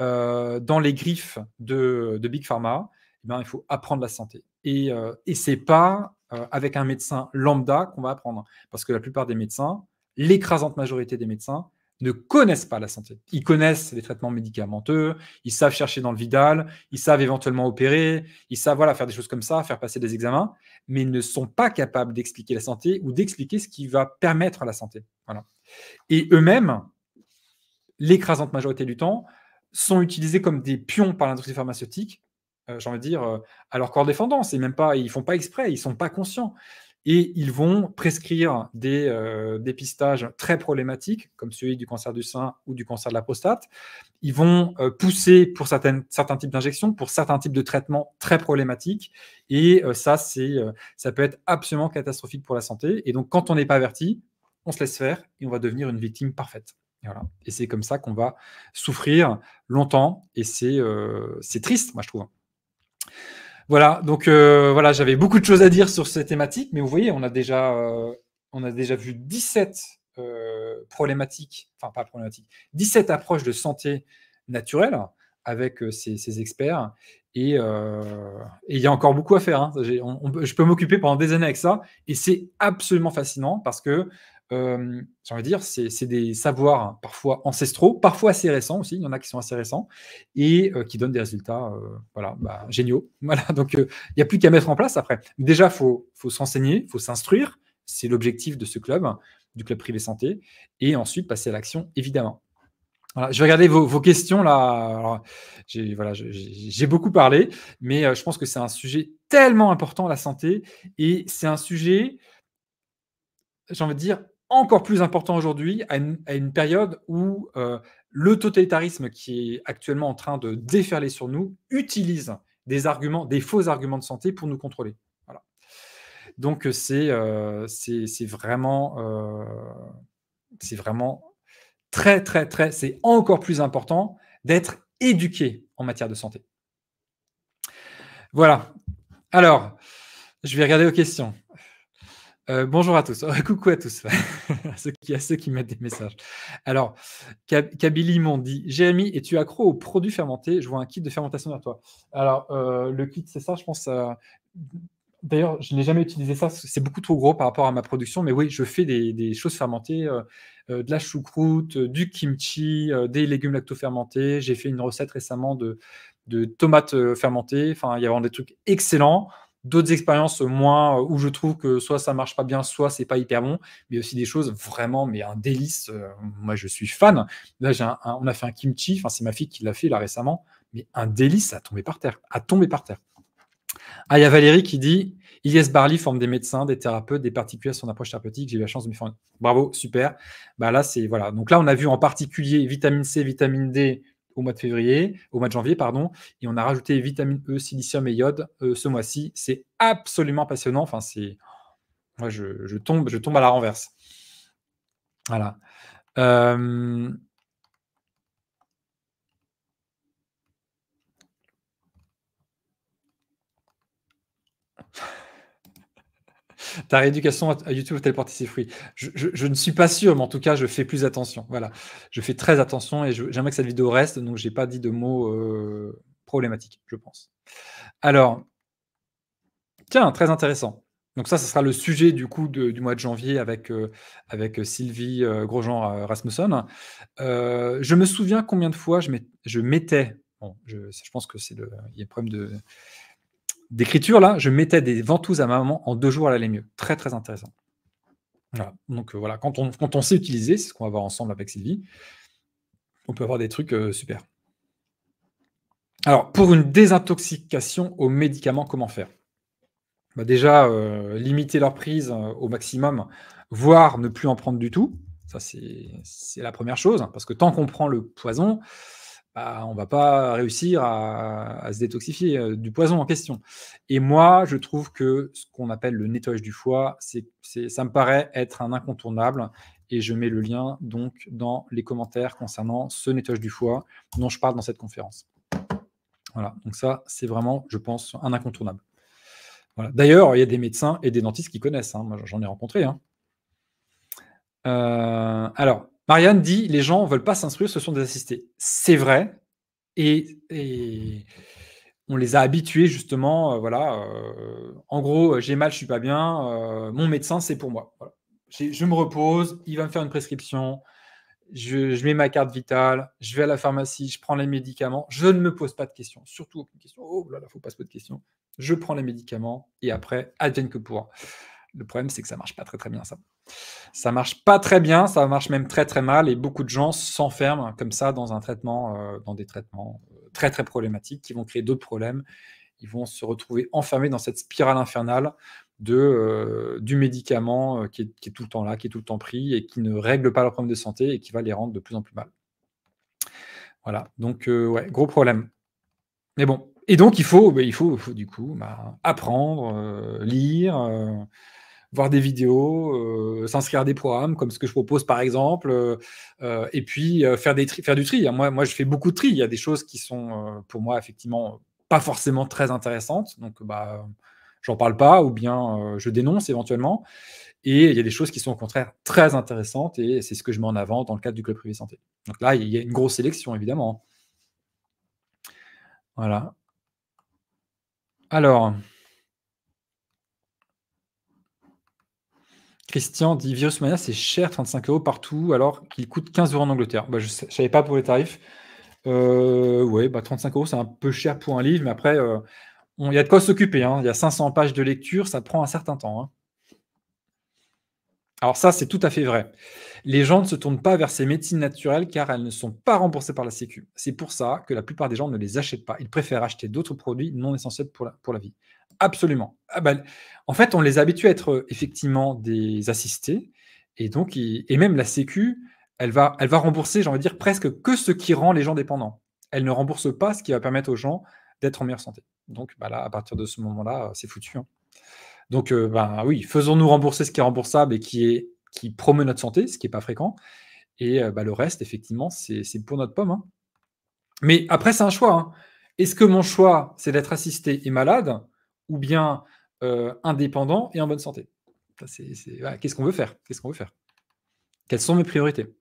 dans les griffes de, Big Pharma eh bien, Il faut apprendre la santé. Et, et ce n'est pas avec un médecin lambda qu'on va apprendre, parce que la plupart des médecins, l'écrasante majorité des médecins ne connaissent pas la santé. Ils connaissent les traitements médicamenteux, ils savent chercher dans le vidal, ils savent éventuellement opérer, ils savent voilà, faire des choses comme ça, faire passer des examens, mais ils ne sont pas capables d'expliquer la santé ou d'expliquer ce qui va permettre la santé. Voilà. Et eux-mêmes, l'écrasante majorité du temps, sont utilisés comme des pions par l'industrie pharmaceutique, euh, j'ai envie de dire, euh, à leur corps défendant. C'est même pas, ils font pas exprès, ils sont pas conscients et ils vont prescrire des euh, dépistages très problématiques, comme celui du cancer du sein ou du cancer de la prostate. Ils vont euh, pousser pour certains types d'injections, pour certains types de traitements très problématiques, et euh, ça, c'est, ça peut être absolument catastrophique pour la santé. Et donc, quand on n'est pas averti, on se laisse faire et on va devenir une victime parfaite. Et, et c'est comme ça qu'on va souffrir longtemps, et c'est, c'est triste, moi, je trouve. Voilà, donc euh, voilà, j'avais beaucoup de choses à dire sur ces thématiques, mais vous voyez, on a déjà, euh, on a déjà vu 17 euh, problématiques, enfin pas problématiques, 17 approches de santé naturelle avec ces, experts. Et, il y a encore beaucoup à faire. Hein. je peux m'occuper pendant des années avec ça. Et c'est absolument fascinant parce que euh, j'ai dire, c'est des savoirs parfois ancestraux, parfois assez récents aussi. Il y en a qui sont assez récents et qui donnent des résultats voilà, bah, géniaux. Voilà, donc il n'y a plus qu'à mettre en place après. Déjà, il faut, faut s'enseigner, il faut s'instruire. C'est l'objectif de ce club, du club privé santé. Et ensuite, passer à l'action, évidemment. Voilà, je vais regarder vos, questions là. J'ai voilà, beaucoup parlé, mais je pense que c'est un sujet tellement important, la santé. Et c'est un sujet, j'ai envie de dire, encore plus important aujourd'hui, à, une période où euh, le totalitarisme qui est actuellement en train de déferler sur nous utilise des arguments, des faux arguments de santé pour nous contrôler. Donc euh, euh, c'est vraiment, c'est vraiment très très très, c'est encore plus important d'être éduqué en matière de santé. Voilà. Alors, je vais regarder aux questions. Euh, bonjour à tous, coucou à tous, à, ceux qui, mettent des messages. Alors, Kabili m'ont dit Jérémy, es-tu accro aux produits fermentés Je vois un kit de fermentation vers toi. Alors, euh, le kit, c'est ça, je pense. Euh, d'ailleurs, je n'ai jamais utilisé ça, c'est beaucoup trop gros par rapport à ma production, mais oui, je fais des, choses fermentées, de la choucroute, du kimchi, des légumes lacto-fermentés. J'ai fait une recette récemment de, de tomates fermentées. Enfin, il y a vraiment des trucs excellents d'autres expériences moins où je trouve que soit ça marche pas bien, soit c'est pas hyper bon, mais aussi des choses vraiment, mais un délice. Euh, moi, je suis fan. Là, j'ai on a fait un kimchi. Enfin, c'est ma fille qui l'a fait là récemment, mais un délice à tomber par terre, à tomber par terre. Ah, il y a Valérie qui dit Ilyes Barley forme des médecins, des thérapeutes, des particuliers à son approche thérapeutique. J'ai eu la chance de me former. Bravo, super. Bah là, c'est voilà. Donc là, on a vu en particulier vitamine C, vitamine D, au mois de février, au mois de janvier, pardon, et on a rajouté vitamine E, silicium et iode euh, ce mois-ci. C'est absolument passionnant. Enfin, c'est. Moi, je, tombe, je tombe à la renverse. Voilà. Euh, Ta rééducation à YouTube tu t porté ses fruits je, ne suis pas sûr, mais en tout cas, je fais plus attention. Voilà, je fais très attention et j'aimerais que cette vidéo reste, donc j'ai pas dit de mots euh, problématiques, je pense. Alors, tiens, très intéressant. Donc ça, ce sera le sujet du coup du mois de janvier avec, euh, avec Sylvie euh, Grosjean Rasmussen. je me souviens combien de fois je, met, je mettais, bon, je, je pense que c'est le, il y a un problème de, d'écriture, là, je mettais des ventouses à ma maman en deux jours, elle allait mieux. Très, très intéressant. Voilà. Donc euh, voilà, quand on, sait utiliser, c'est ce qu'on va voir ensemble avec Sylvie, on peut avoir des trucs euh, super. Alors, pour une désintoxication aux médicaments, comment faire bah, Déjà, euh, limiter leur prise au maximum, voire ne plus en prendre du tout. Ça, c'est la première chose, hein, parce que tant qu'on prend le poison, on va pas réussir à, se détoxifier euh, du poison en question. Et moi, je trouve que ce qu'on appelle le nettoyage du foie, ça me paraît être un incontournable. Et je mets le lien donc dans les commentaires concernant ce nettoyage du foie dont je parle dans cette conférence. Voilà, donc ça, c'est vraiment, je pense, un incontournable. D'ailleurs, il y a des médecins et des dentistes qui connaissent. Hein. Moi, j'en ai rencontré. Hein. Euh, alors, Marianne dit les gens ne veulent pas s'instruire, ce sont des assistés. C'est vrai. Et, on les a habitués justement, euh, voilà. Euh, en gros, euh, j'ai mal, je suis pas bien. mon médecin, c'est pour moi. Je me repose, il va me faire une prescription. Je, mets ma carte vitale, je vais à la pharmacie, je prends les médicaments, je ne me pose pas de questions, surtout aucune question. Oh là là, faut pas se poser de questions. Je prends les médicaments et après, advienne que pour. Le problème, c'est que ça marche pas très très bien ça. Ça marche pas très bien, ça marche même très très mal, et beaucoup de gens s'enferment comme ça dans un traitement, euh, dans des traitements euh, très très problématiques qui vont créer d'autres problèmes. Ils vont se retrouver enfermés dans cette spirale infernale de, euh, du médicament qui est, tout le temps là, qui est tout le temps pris et qui ne règle pas leurs problèmes de santé et qui va les rendre de plus en plus mal. Voilà, donc ouais, gros problème. Mais bon, et donc il faut, bah, il faut, du coup bah, apprendre, lire, voir des vidéos, euh, s'inscrire à des programmes comme ce que je propose par exemple, euh, euh, et puis faire, faire du tri. Moi, moi, je fais beaucoup de tri. Il y a des choses qui sont pour moi effectivement pas forcément très intéressantes, donc bah, j'en parle pas ou bien je dénonce éventuellement. Et il y a des choses qui sont au contraire très intéressantes et c'est ce que je mets en avant dans le cadre du club privé santé. Donc là, il y a une grosse sélection évidemment. Voilà. Alors. Christian dit Virus Mania, c'est cher, 35 euros partout, alors qu'il coûte 15 euros en Angleterre. Bah, je ne savais pas pour les tarifs. Euh, oui, bah, 35 euros, c'est un peu cher pour un livre, mais après, euh, il y a de quoi s'occuper. Hein. Il y a 500 pages de lecture, ça prend un certain temps. Hein. Alors ça, c'est tout à fait vrai. Les gens ne se tournent pas vers ces médecines naturelles car elles ne sont pas remboursées par la Sécu. C'est pour ça que la plupart des gens ne les achètent pas. Ils préfèrent acheter d'autres produits non essentiels pour la, vie. Absolument. Ah ben, en fait, on les habitue à être euh, effectivement des assistés. Et donc, et même la Sécu, elle va, elle va rembourser, j'ai envie de dire, presque que ce qui rend les gens dépendants. Elle ne rembourse pas ce qui va permettre aux gens d'être en meilleure santé. Donc bah là, à partir de ce moment-là, euh, c'est foutu. Hein. Donc, euh, ben, oui, faisons-nous rembourser ce qui est remboursable et qui, est, qui promeut notre santé, ce qui n'est pas fréquent. Et euh, ben, le reste, effectivement, c'est pour notre pomme. Hein. Mais après, c'est un choix. Hein. Est-ce que mon choix, c'est d'être assisté et malade ou bien euh, indépendant et en bonne santé Qu'est-ce qu'on veut faire Qu'est-ce qu'on veut faire Quelles sont mes priorités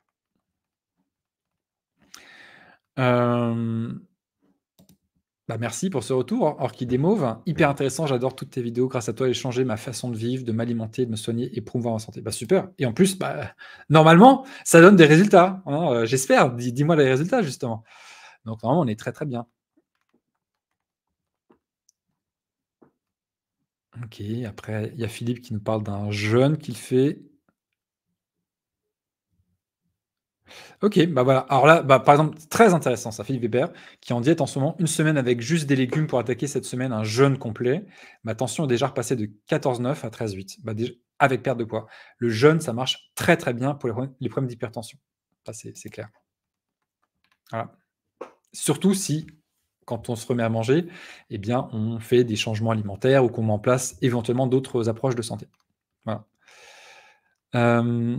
bah, merci pour ce retour, hein, Orchidée Mauve. Hyper intéressant, j'adore toutes tes vidéos. Grâce à toi, j'ai changé ma façon de vivre, de m'alimenter, de me soigner et promouvoir en santé. Bah, super. Et en plus, bah, normalement, ça donne des résultats. Hein, euh, j'espère. Dis-moi les résultats, justement. Donc normalement, on est très très bien. Ok, après, il y a Philippe qui nous parle d'un jeûne qu'il fait Ok, bah voilà. Alors là, bah, par exemple, très intéressant ça, Philippe Weber, qui en diète en ce moment, une semaine avec juste des légumes pour attaquer cette semaine un jeûne complet. Ma tension est déjà repassée de 14,9 à 13,8, bah, avec perte de poids. Le jeûne, ça marche très très bien pour les problèmes, d'hypertension. Ça, c'est clair. Voilà. Surtout si, quand on se remet à manger, eh bien, on fait des changements alimentaires ou qu'on met en place éventuellement d'autres approches de santé. Voilà. Euh...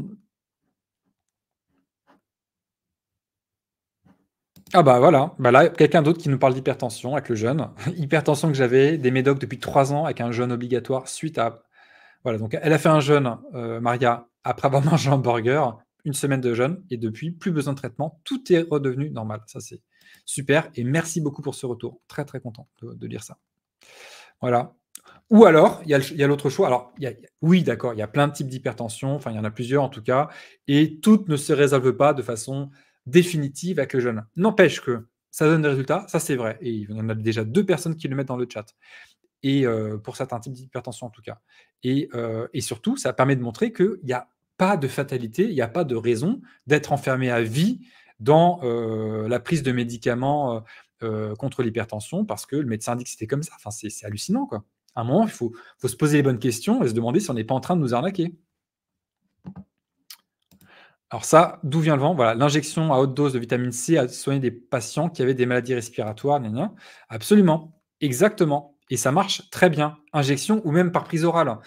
Ah bah voilà, bah là, quelqu'un d'autre qui nous parle d'hypertension avec le jeûne. hypertension que j'avais, des médocs depuis trois ans avec un jeûne obligatoire suite à... Voilà, donc elle a fait un jeûne, euh, Maria, après avoir mangé un burger, une semaine de jeûne, et depuis, plus besoin de traitement, tout est redevenu normal. Ça, c'est super, et merci beaucoup pour ce retour. Très, très content de, lire ça. Voilà. Ou alors, il y a l'autre choix. Alors, oui, d'accord, il y a plein de types d'hypertension, enfin, il y en a plusieurs en tout cas, et toutes ne se résolvent pas de façon définitive avec le jeune. N'empêche que ça donne des résultats, ça c'est vrai. Et il y en a déjà deux personnes qui le mettent dans le chat. Et euh, pour certains types d'hypertension en tout cas. Euh, et, surtout, ça permet de montrer qu'il n'y a pas de fatalité, il n'y a pas de raison d'être enfermé à vie dans euh, la prise de médicaments contre l'hypertension parce que le médecin dit que c'était comme ça. Enfin, c'est hallucinant quoi. À un moment, il faut se poser les bonnes questions et se demander si on n'est pas en train de nous arnaquer. Alors ça, d'où vient le vent Voilà, l'injection à haute dose de vitamine C a soigné des patients qui avaient des maladies respiratoires, Absolument, exactement. Et ça marche très bien, injection ou même par prise orale.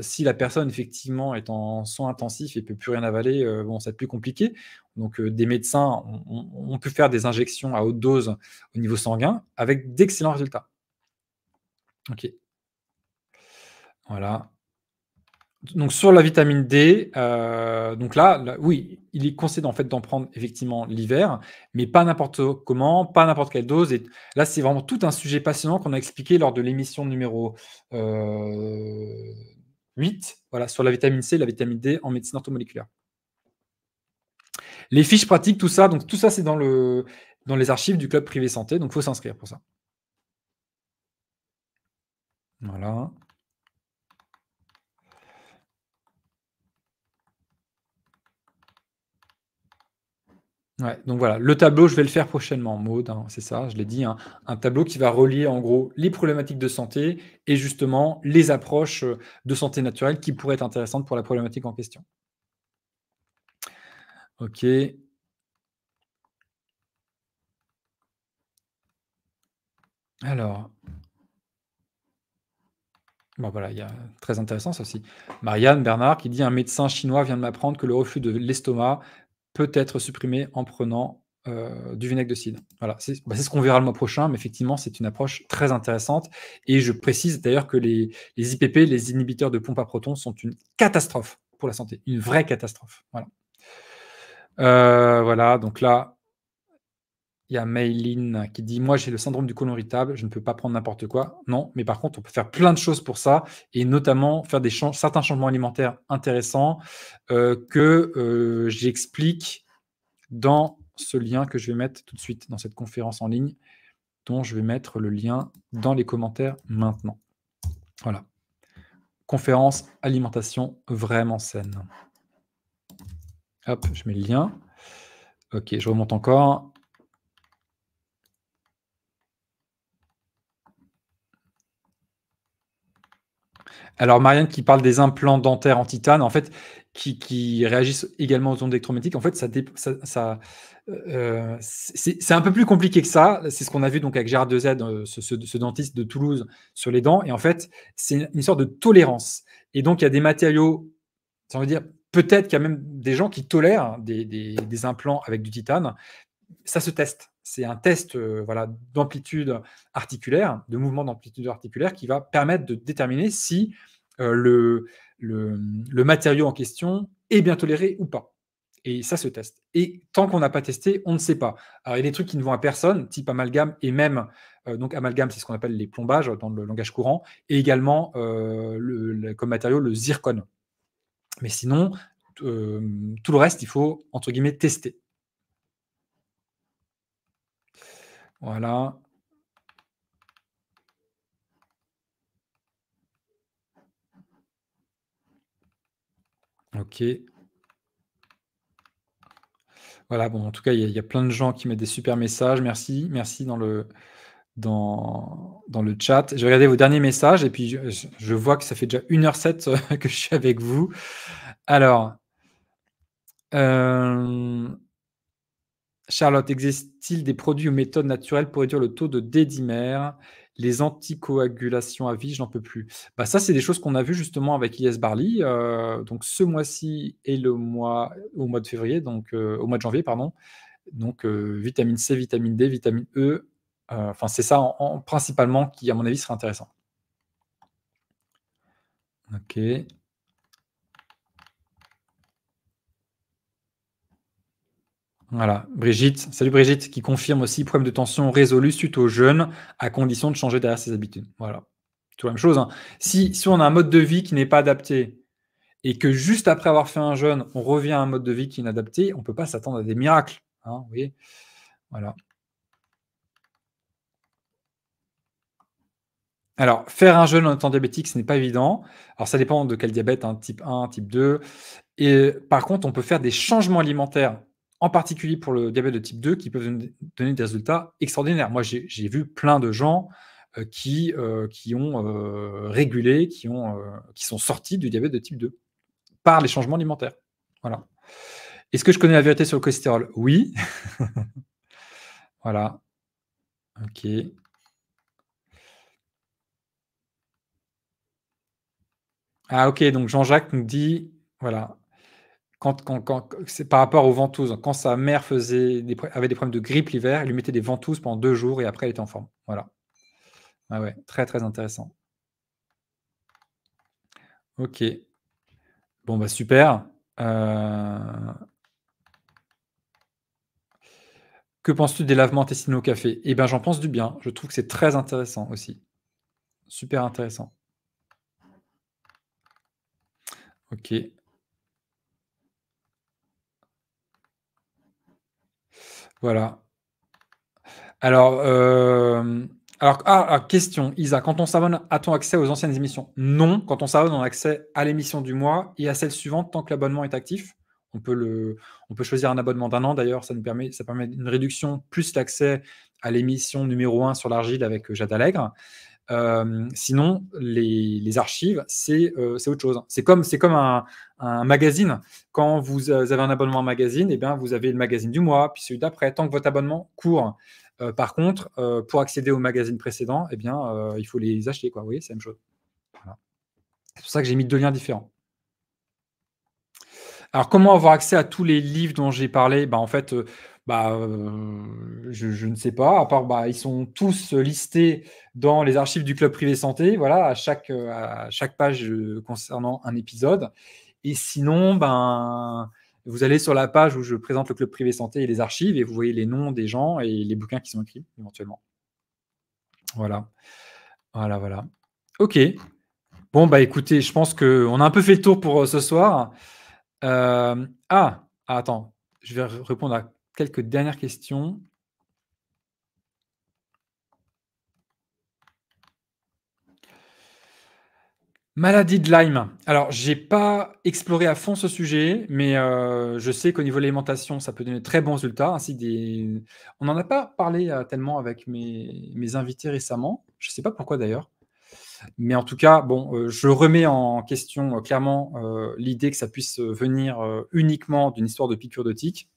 si la personne, effectivement, est en soins intensifs et ne peut plus rien avaler, euh, bon, ça plus compliqué. Donc, euh, des médecins ont on, pu faire des injections à haute dose au niveau sanguin avec d'excellents résultats. OK. Voilà donc sur la vitamine D, euh, donc là, oui, il est conseillé en fait d'en prendre effectivement l'hiver, mais pas n'importe comment, pas n'importe quelle dose. Et là, c'est vraiment tout un sujet passionnant qu'on a expliqué lors de l'émission numéro 8, euh, voilà, sur la vitamine C et la vitamine D en médecine orthomoléculaire. Les fiches pratiques, tout ça, donc tout ça, c'est dans, le, dans les archives du club privé santé, donc il faut s'inscrire pour ça. Voilà. donc voilà, le tableau, je vais le faire prochainement, Maud, hein, c'est ça, je l'ai dit, hein. un tableau qui va relier en gros les problématiques de santé et justement les approches euh, de santé naturelle qui pourraient être intéressantes pour la problématique en question. Ok. Alors, Bon, voilà, il y a très intéressant ça aussi. Marianne Bernard qui dit un médecin chinois vient de m'apprendre que le refus de l'estomac peut être supprimé en prenant euh, du vinaigre de cidre. Voilà, bah, c'est ce qu'on verra le mois prochain, mais effectivement, c'est une approche très intéressante. Et je précise d'ailleurs que les, IPP, les inhibiteurs de pompe à protons, sont une catastrophe pour la santé, une vraie catastrophe. Voilà. Euh, voilà, donc là, il y a Mayline qui dit Moi, j'ai le syndrome du côlon irritable, je ne peux pas prendre n'importe quoi. Non, mais par contre, on peut faire plein de choses pour ça, et notamment faire des certains changements alimentaires intéressants euh, que euh, j'explique dans ce lien que je vais mettre tout de suite dans cette conférence en ligne, dont je vais mettre le lien dans les commentaires maintenant. Voilà. Conférence alimentation vraiment saine. Hop, je mets le lien. Ok, je remonte encore. Alors, Marianne qui parle des implants dentaires en titane, en fait, qui, réagissent également aux ondes électromagnétiques, en fait, ça, euh, euh, c'est un peu plus compliqué que ça. C'est ce qu'on a vu donc avec Gérard De euh, ce, dentiste de Toulouse, sur les dents. Et en fait, c'est une sorte de tolérance. Et donc, il y a des matériaux, ça veut dire, peut-être qu'il y a même des gens qui tolèrent des implants avec du titane. Ça se teste c'est un test euh, voilà, d'amplitude articulaire, de mouvement d'amplitude articulaire qui va permettre de déterminer si euh, le, le, matériau en question est bien toléré ou pas. Et ça se teste. Et tant qu'on n'a pas testé, on ne sait pas. Alors, il y a des trucs qui ne vont à personne, type amalgame, et même, euh, donc amalgame, c'est ce qu'on appelle les plombages dans le langage courant, et également, comme matériau, le zircone Mais sinon, tout le reste, il faut, entre guillemets, tester. Voilà. Ok. Voilà, bon, en tout cas, il y, a plein de gens qui mettent des super messages. Merci, merci dans le, dans, dans le chat. Je vais regarder vos derniers messages et puis je, vois que ça fait déjà 1h07 euh, que je suis avec vous. Alors, euh, Charlotte, existe-t-il des produits ou méthodes naturelles pour réduire le taux de dédimère Les anticoagulations à vie, je n'en peux plus. Bah ça, c'est des choses qu'on a vues justement avec I.S. Barley. Euh, donc ce mois-ci et le mois au mois de février, donc euh, au mois de janvier, pardon. Donc euh, vitamine C, vitamine D, vitamine E. Enfin, c'est ça principalement qui, à mon avis, serait intéressant. Ok. Voilà, Brigitte, salut Brigitte, qui confirme aussi problème de tension résolu suite au jeûne, à condition de changer derrière ses habitudes. Voilà, tout la même chose. Hein. Si, si on a un mode de vie qui n'est pas adapté et que juste après avoir fait un jeûne, on revient à un mode de vie qui est inadapté, on ne peut pas s'attendre à des miracles. Hein, voilà. Alors, faire un jeûne en étant diabétique, ce n'est pas évident. Alors, ça dépend de quel diabète, hein, type 1, type 2. Et par contre, on peut faire des changements alimentaires en particulier pour le diabète de type 2, qui peuvent donner des résultats extraordinaires. Moi, j'ai vu plein de gens euh, qui, euh, qui ont euh, régulé, qui, ont, qui sont sortis du diabète de type 2 par les changements alimentaires. Voilà. Est-ce que je connais la vérité sur le cholestérol Oui. voilà. Ok. Ah ok, donc Jean-Jacques nous dit, voilà, quand, c'est par rapport aux ventouses. Quand sa mère faisait avait des problèmes de grippe l'hiver, elle lui mettait des ventouses pendant deux jours et après elle était en forme. Voilà. Ah ouais, très très intéressant. Ok. Bon bah super. Euh, que penses-tu des lavements intestinaux au café Eh bien j'en pense du bien. Je trouve que c'est très intéressant aussi. Super intéressant. Ok. Voilà. Alors, euh, alors, ah, ah, question, Isa, quand on s'abonne, a-t-on accès aux anciennes émissions Non, quand on s'abonne, on a accès à l'émission du mois et à celle suivante tant que l'abonnement est actif. On peut, le, on peut choisir un abonnement d'un an d'ailleurs, ça, nous permet, ça permet une réduction plus l'accès à l'émission numéro 1 sur l'argile avec euh, Jade Allègre. Euh, sinon, les, archives, euh, c'est autre chose. C'est comme, comme un, magazine. Quand vous avez un abonnement à un magazine, et eh bien, vous avez le magazine du mois, puis celui d'après, tant que votre abonnement court. Euh, par contre, pour accéder au magazine précédent, et eh bien, il faut les acheter. Quoi. Vous voyez, c'est la même chose. C'est pour ça que j'ai mis deux liens différents. Alors, comment avoir accès à tous les livres dont j'ai parlé ben, En fait, bah, euh, je, ne sais pas. À part, bah, ils sont tous listés dans les archives du club privé santé. Voilà, à chaque, euh, à chaque page euh, concernant un épisode. Et sinon, ben, vous allez sur la page où je présente le club privé santé et les archives, et vous voyez les noms des gens et les bouquins qui sont écrits éventuellement. Voilà, voilà, voilà. Ok. Bon, bah écoutez, je pense qu'on a un peu fait le tour pour ce soir. ah, attends, je vais répondre à quelques dernières questions. Maladie de Lyme. Alors, je n'ai pas exploré à fond ce sujet, mais euh, je sais qu'au niveau de l'alimentation, ça peut donner de très bons résultats. On n'en a pas parlé euh, tellement avec mes, invités récemment. Je ne sais pas pourquoi d'ailleurs. Mais en tout cas, bon, euh, je remets en question clairement l'idée que ça puisse venir uniquement d'une histoire de piqûre de tique.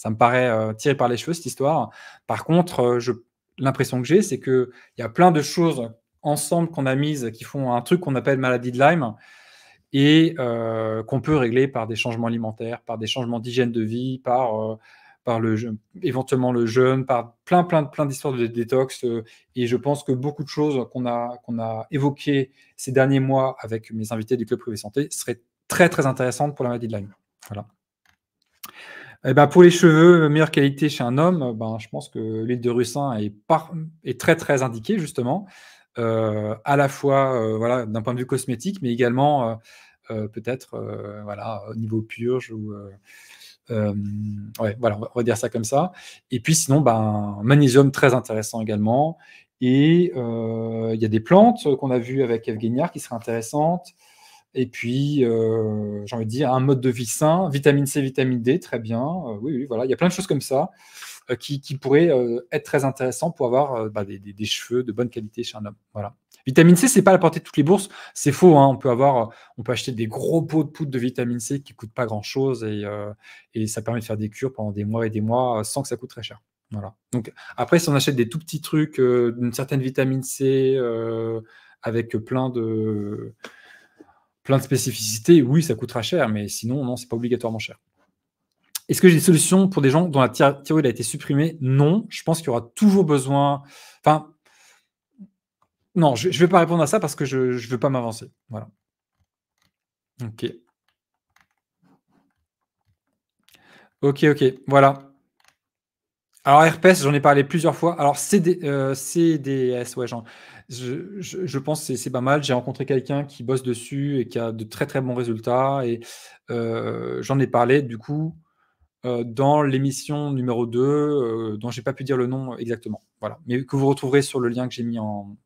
Ça me paraît euh, tiré par les cheveux, cette histoire. Par contre, euh, je, l'impression que j'ai, c'est qu'il y a plein de choses ensemble qu'on a mises qui font un truc qu'on appelle maladie de Lyme et euh, qu'on peut régler par des changements alimentaires, par des changements d'hygiène de vie, par, par le, éventuellement le jeûne, par plein, plein, plein d'histoires de détox. et je pense que beaucoup de choses qu'on a, qu'on a évoquées ces derniers mois avec mes invités du Club Privé Santé seraient très, très intéressantes pour la maladie de Lyme. Voilà. Eh ben, pour les cheveux, meilleure qualité chez un homme, ben, je pense que l'huile de russin est, très très indiquée justement, euh, à la fois euh, d'un point de vue cosmétique, mais également euh, peut-être au niveau purge ou voilà, on va dire ça comme ça. Et puis sinon, ben, magnésium très intéressant également. Et il y a des plantes qu'on a vues avec Evgenia qui seraient intéressantes. Et puis, euh, j'ai envie de dire, un mode de vie sain, vitamine C, vitamine D, très bien. Euh, oui, oui, voilà. Il y a plein de choses comme ça euh, qui, pourraient être très intéressantes pour avoir bah, des, cheveux de bonne qualité chez un homme. Voilà. Vitamine C, c'est pas à la portée de toutes les bourses. C'est faux. Hein. On, peut avoir, on peut acheter des gros pots de poudre de vitamine C qui ne coûtent pas grand-chose et, ça permet de faire des cures pendant des mois et des mois sans que ça coûte très cher. Voilà. Donc, après, si on achète des tout petits trucs, d'une certaine vitamine C, avec plein de plein de spécificités, oui, ça coûtera cher, mais sinon, non, c'est pas obligatoirement cher. Est-ce que j'ai des solutions pour des gens dont la thyroïde a été supprimée Non, je pense qu'il y aura toujours besoin. Enfin, non, je ne vais pas répondre à ça parce que je ne veux pas m'avancer. Voilà. Ok. Ok, ok. Voilà. Alors RPS, j'en ai parlé plusieurs fois. Alors CDS, euh, ouais, je, pense que c'est pas mal. J'ai rencontré quelqu'un qui bosse dessus et qui a de très très bons résultats. Et euh, j'en ai parlé du coup euh, dans l'émission numéro 2, dont j'ai pas pu dire le nom exactement. Voilà. Mais que vous retrouverez sur le lien que j'ai mis en,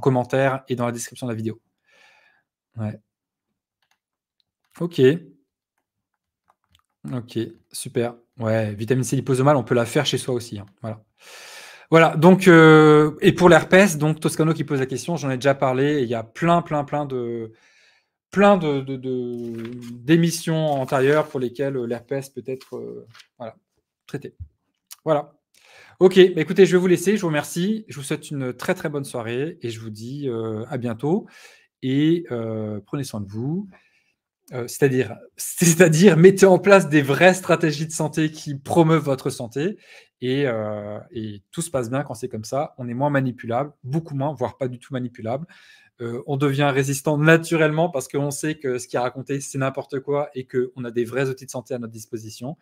commentaire et dans la description de la vidéo. Ouais. Ok. Ok, super. Ouais, vitamine C liposomale, on peut la faire chez soi aussi. Hein, voilà. Voilà, donc, euh, et pour l'herpès, donc Toscano qui pose la question, j'en ai déjà parlé, il y a plein, plein, plein de plein de, d'émissions antérieures pour lesquelles euh, l'herpès peut être euh, voilà, traité. Voilà. Ok, bah, écoutez, je vais vous laisser, je vous remercie, je vous souhaite une très très bonne soirée et je vous dis à bientôt et prenez soin de vous. Euh, c'est-à-dire, c'est-à-dire, mettez en place des vraies stratégies de santé qui promeuvent votre santé. Euh, et, tout se passe bien quand c'est comme ça. On est moins manipulable, beaucoup moins, voire pas du tout manipulable. Euh, on devient résistant naturellement parce qu'on sait que ce qui est raconté, c'est n'importe quoi et qu'on a des vrais outils de santé à notre disposition.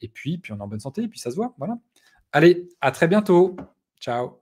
Et puis, puis on est en bonne santé, et puis ça se voit. Voilà. Allez, à très bientôt. Ciao.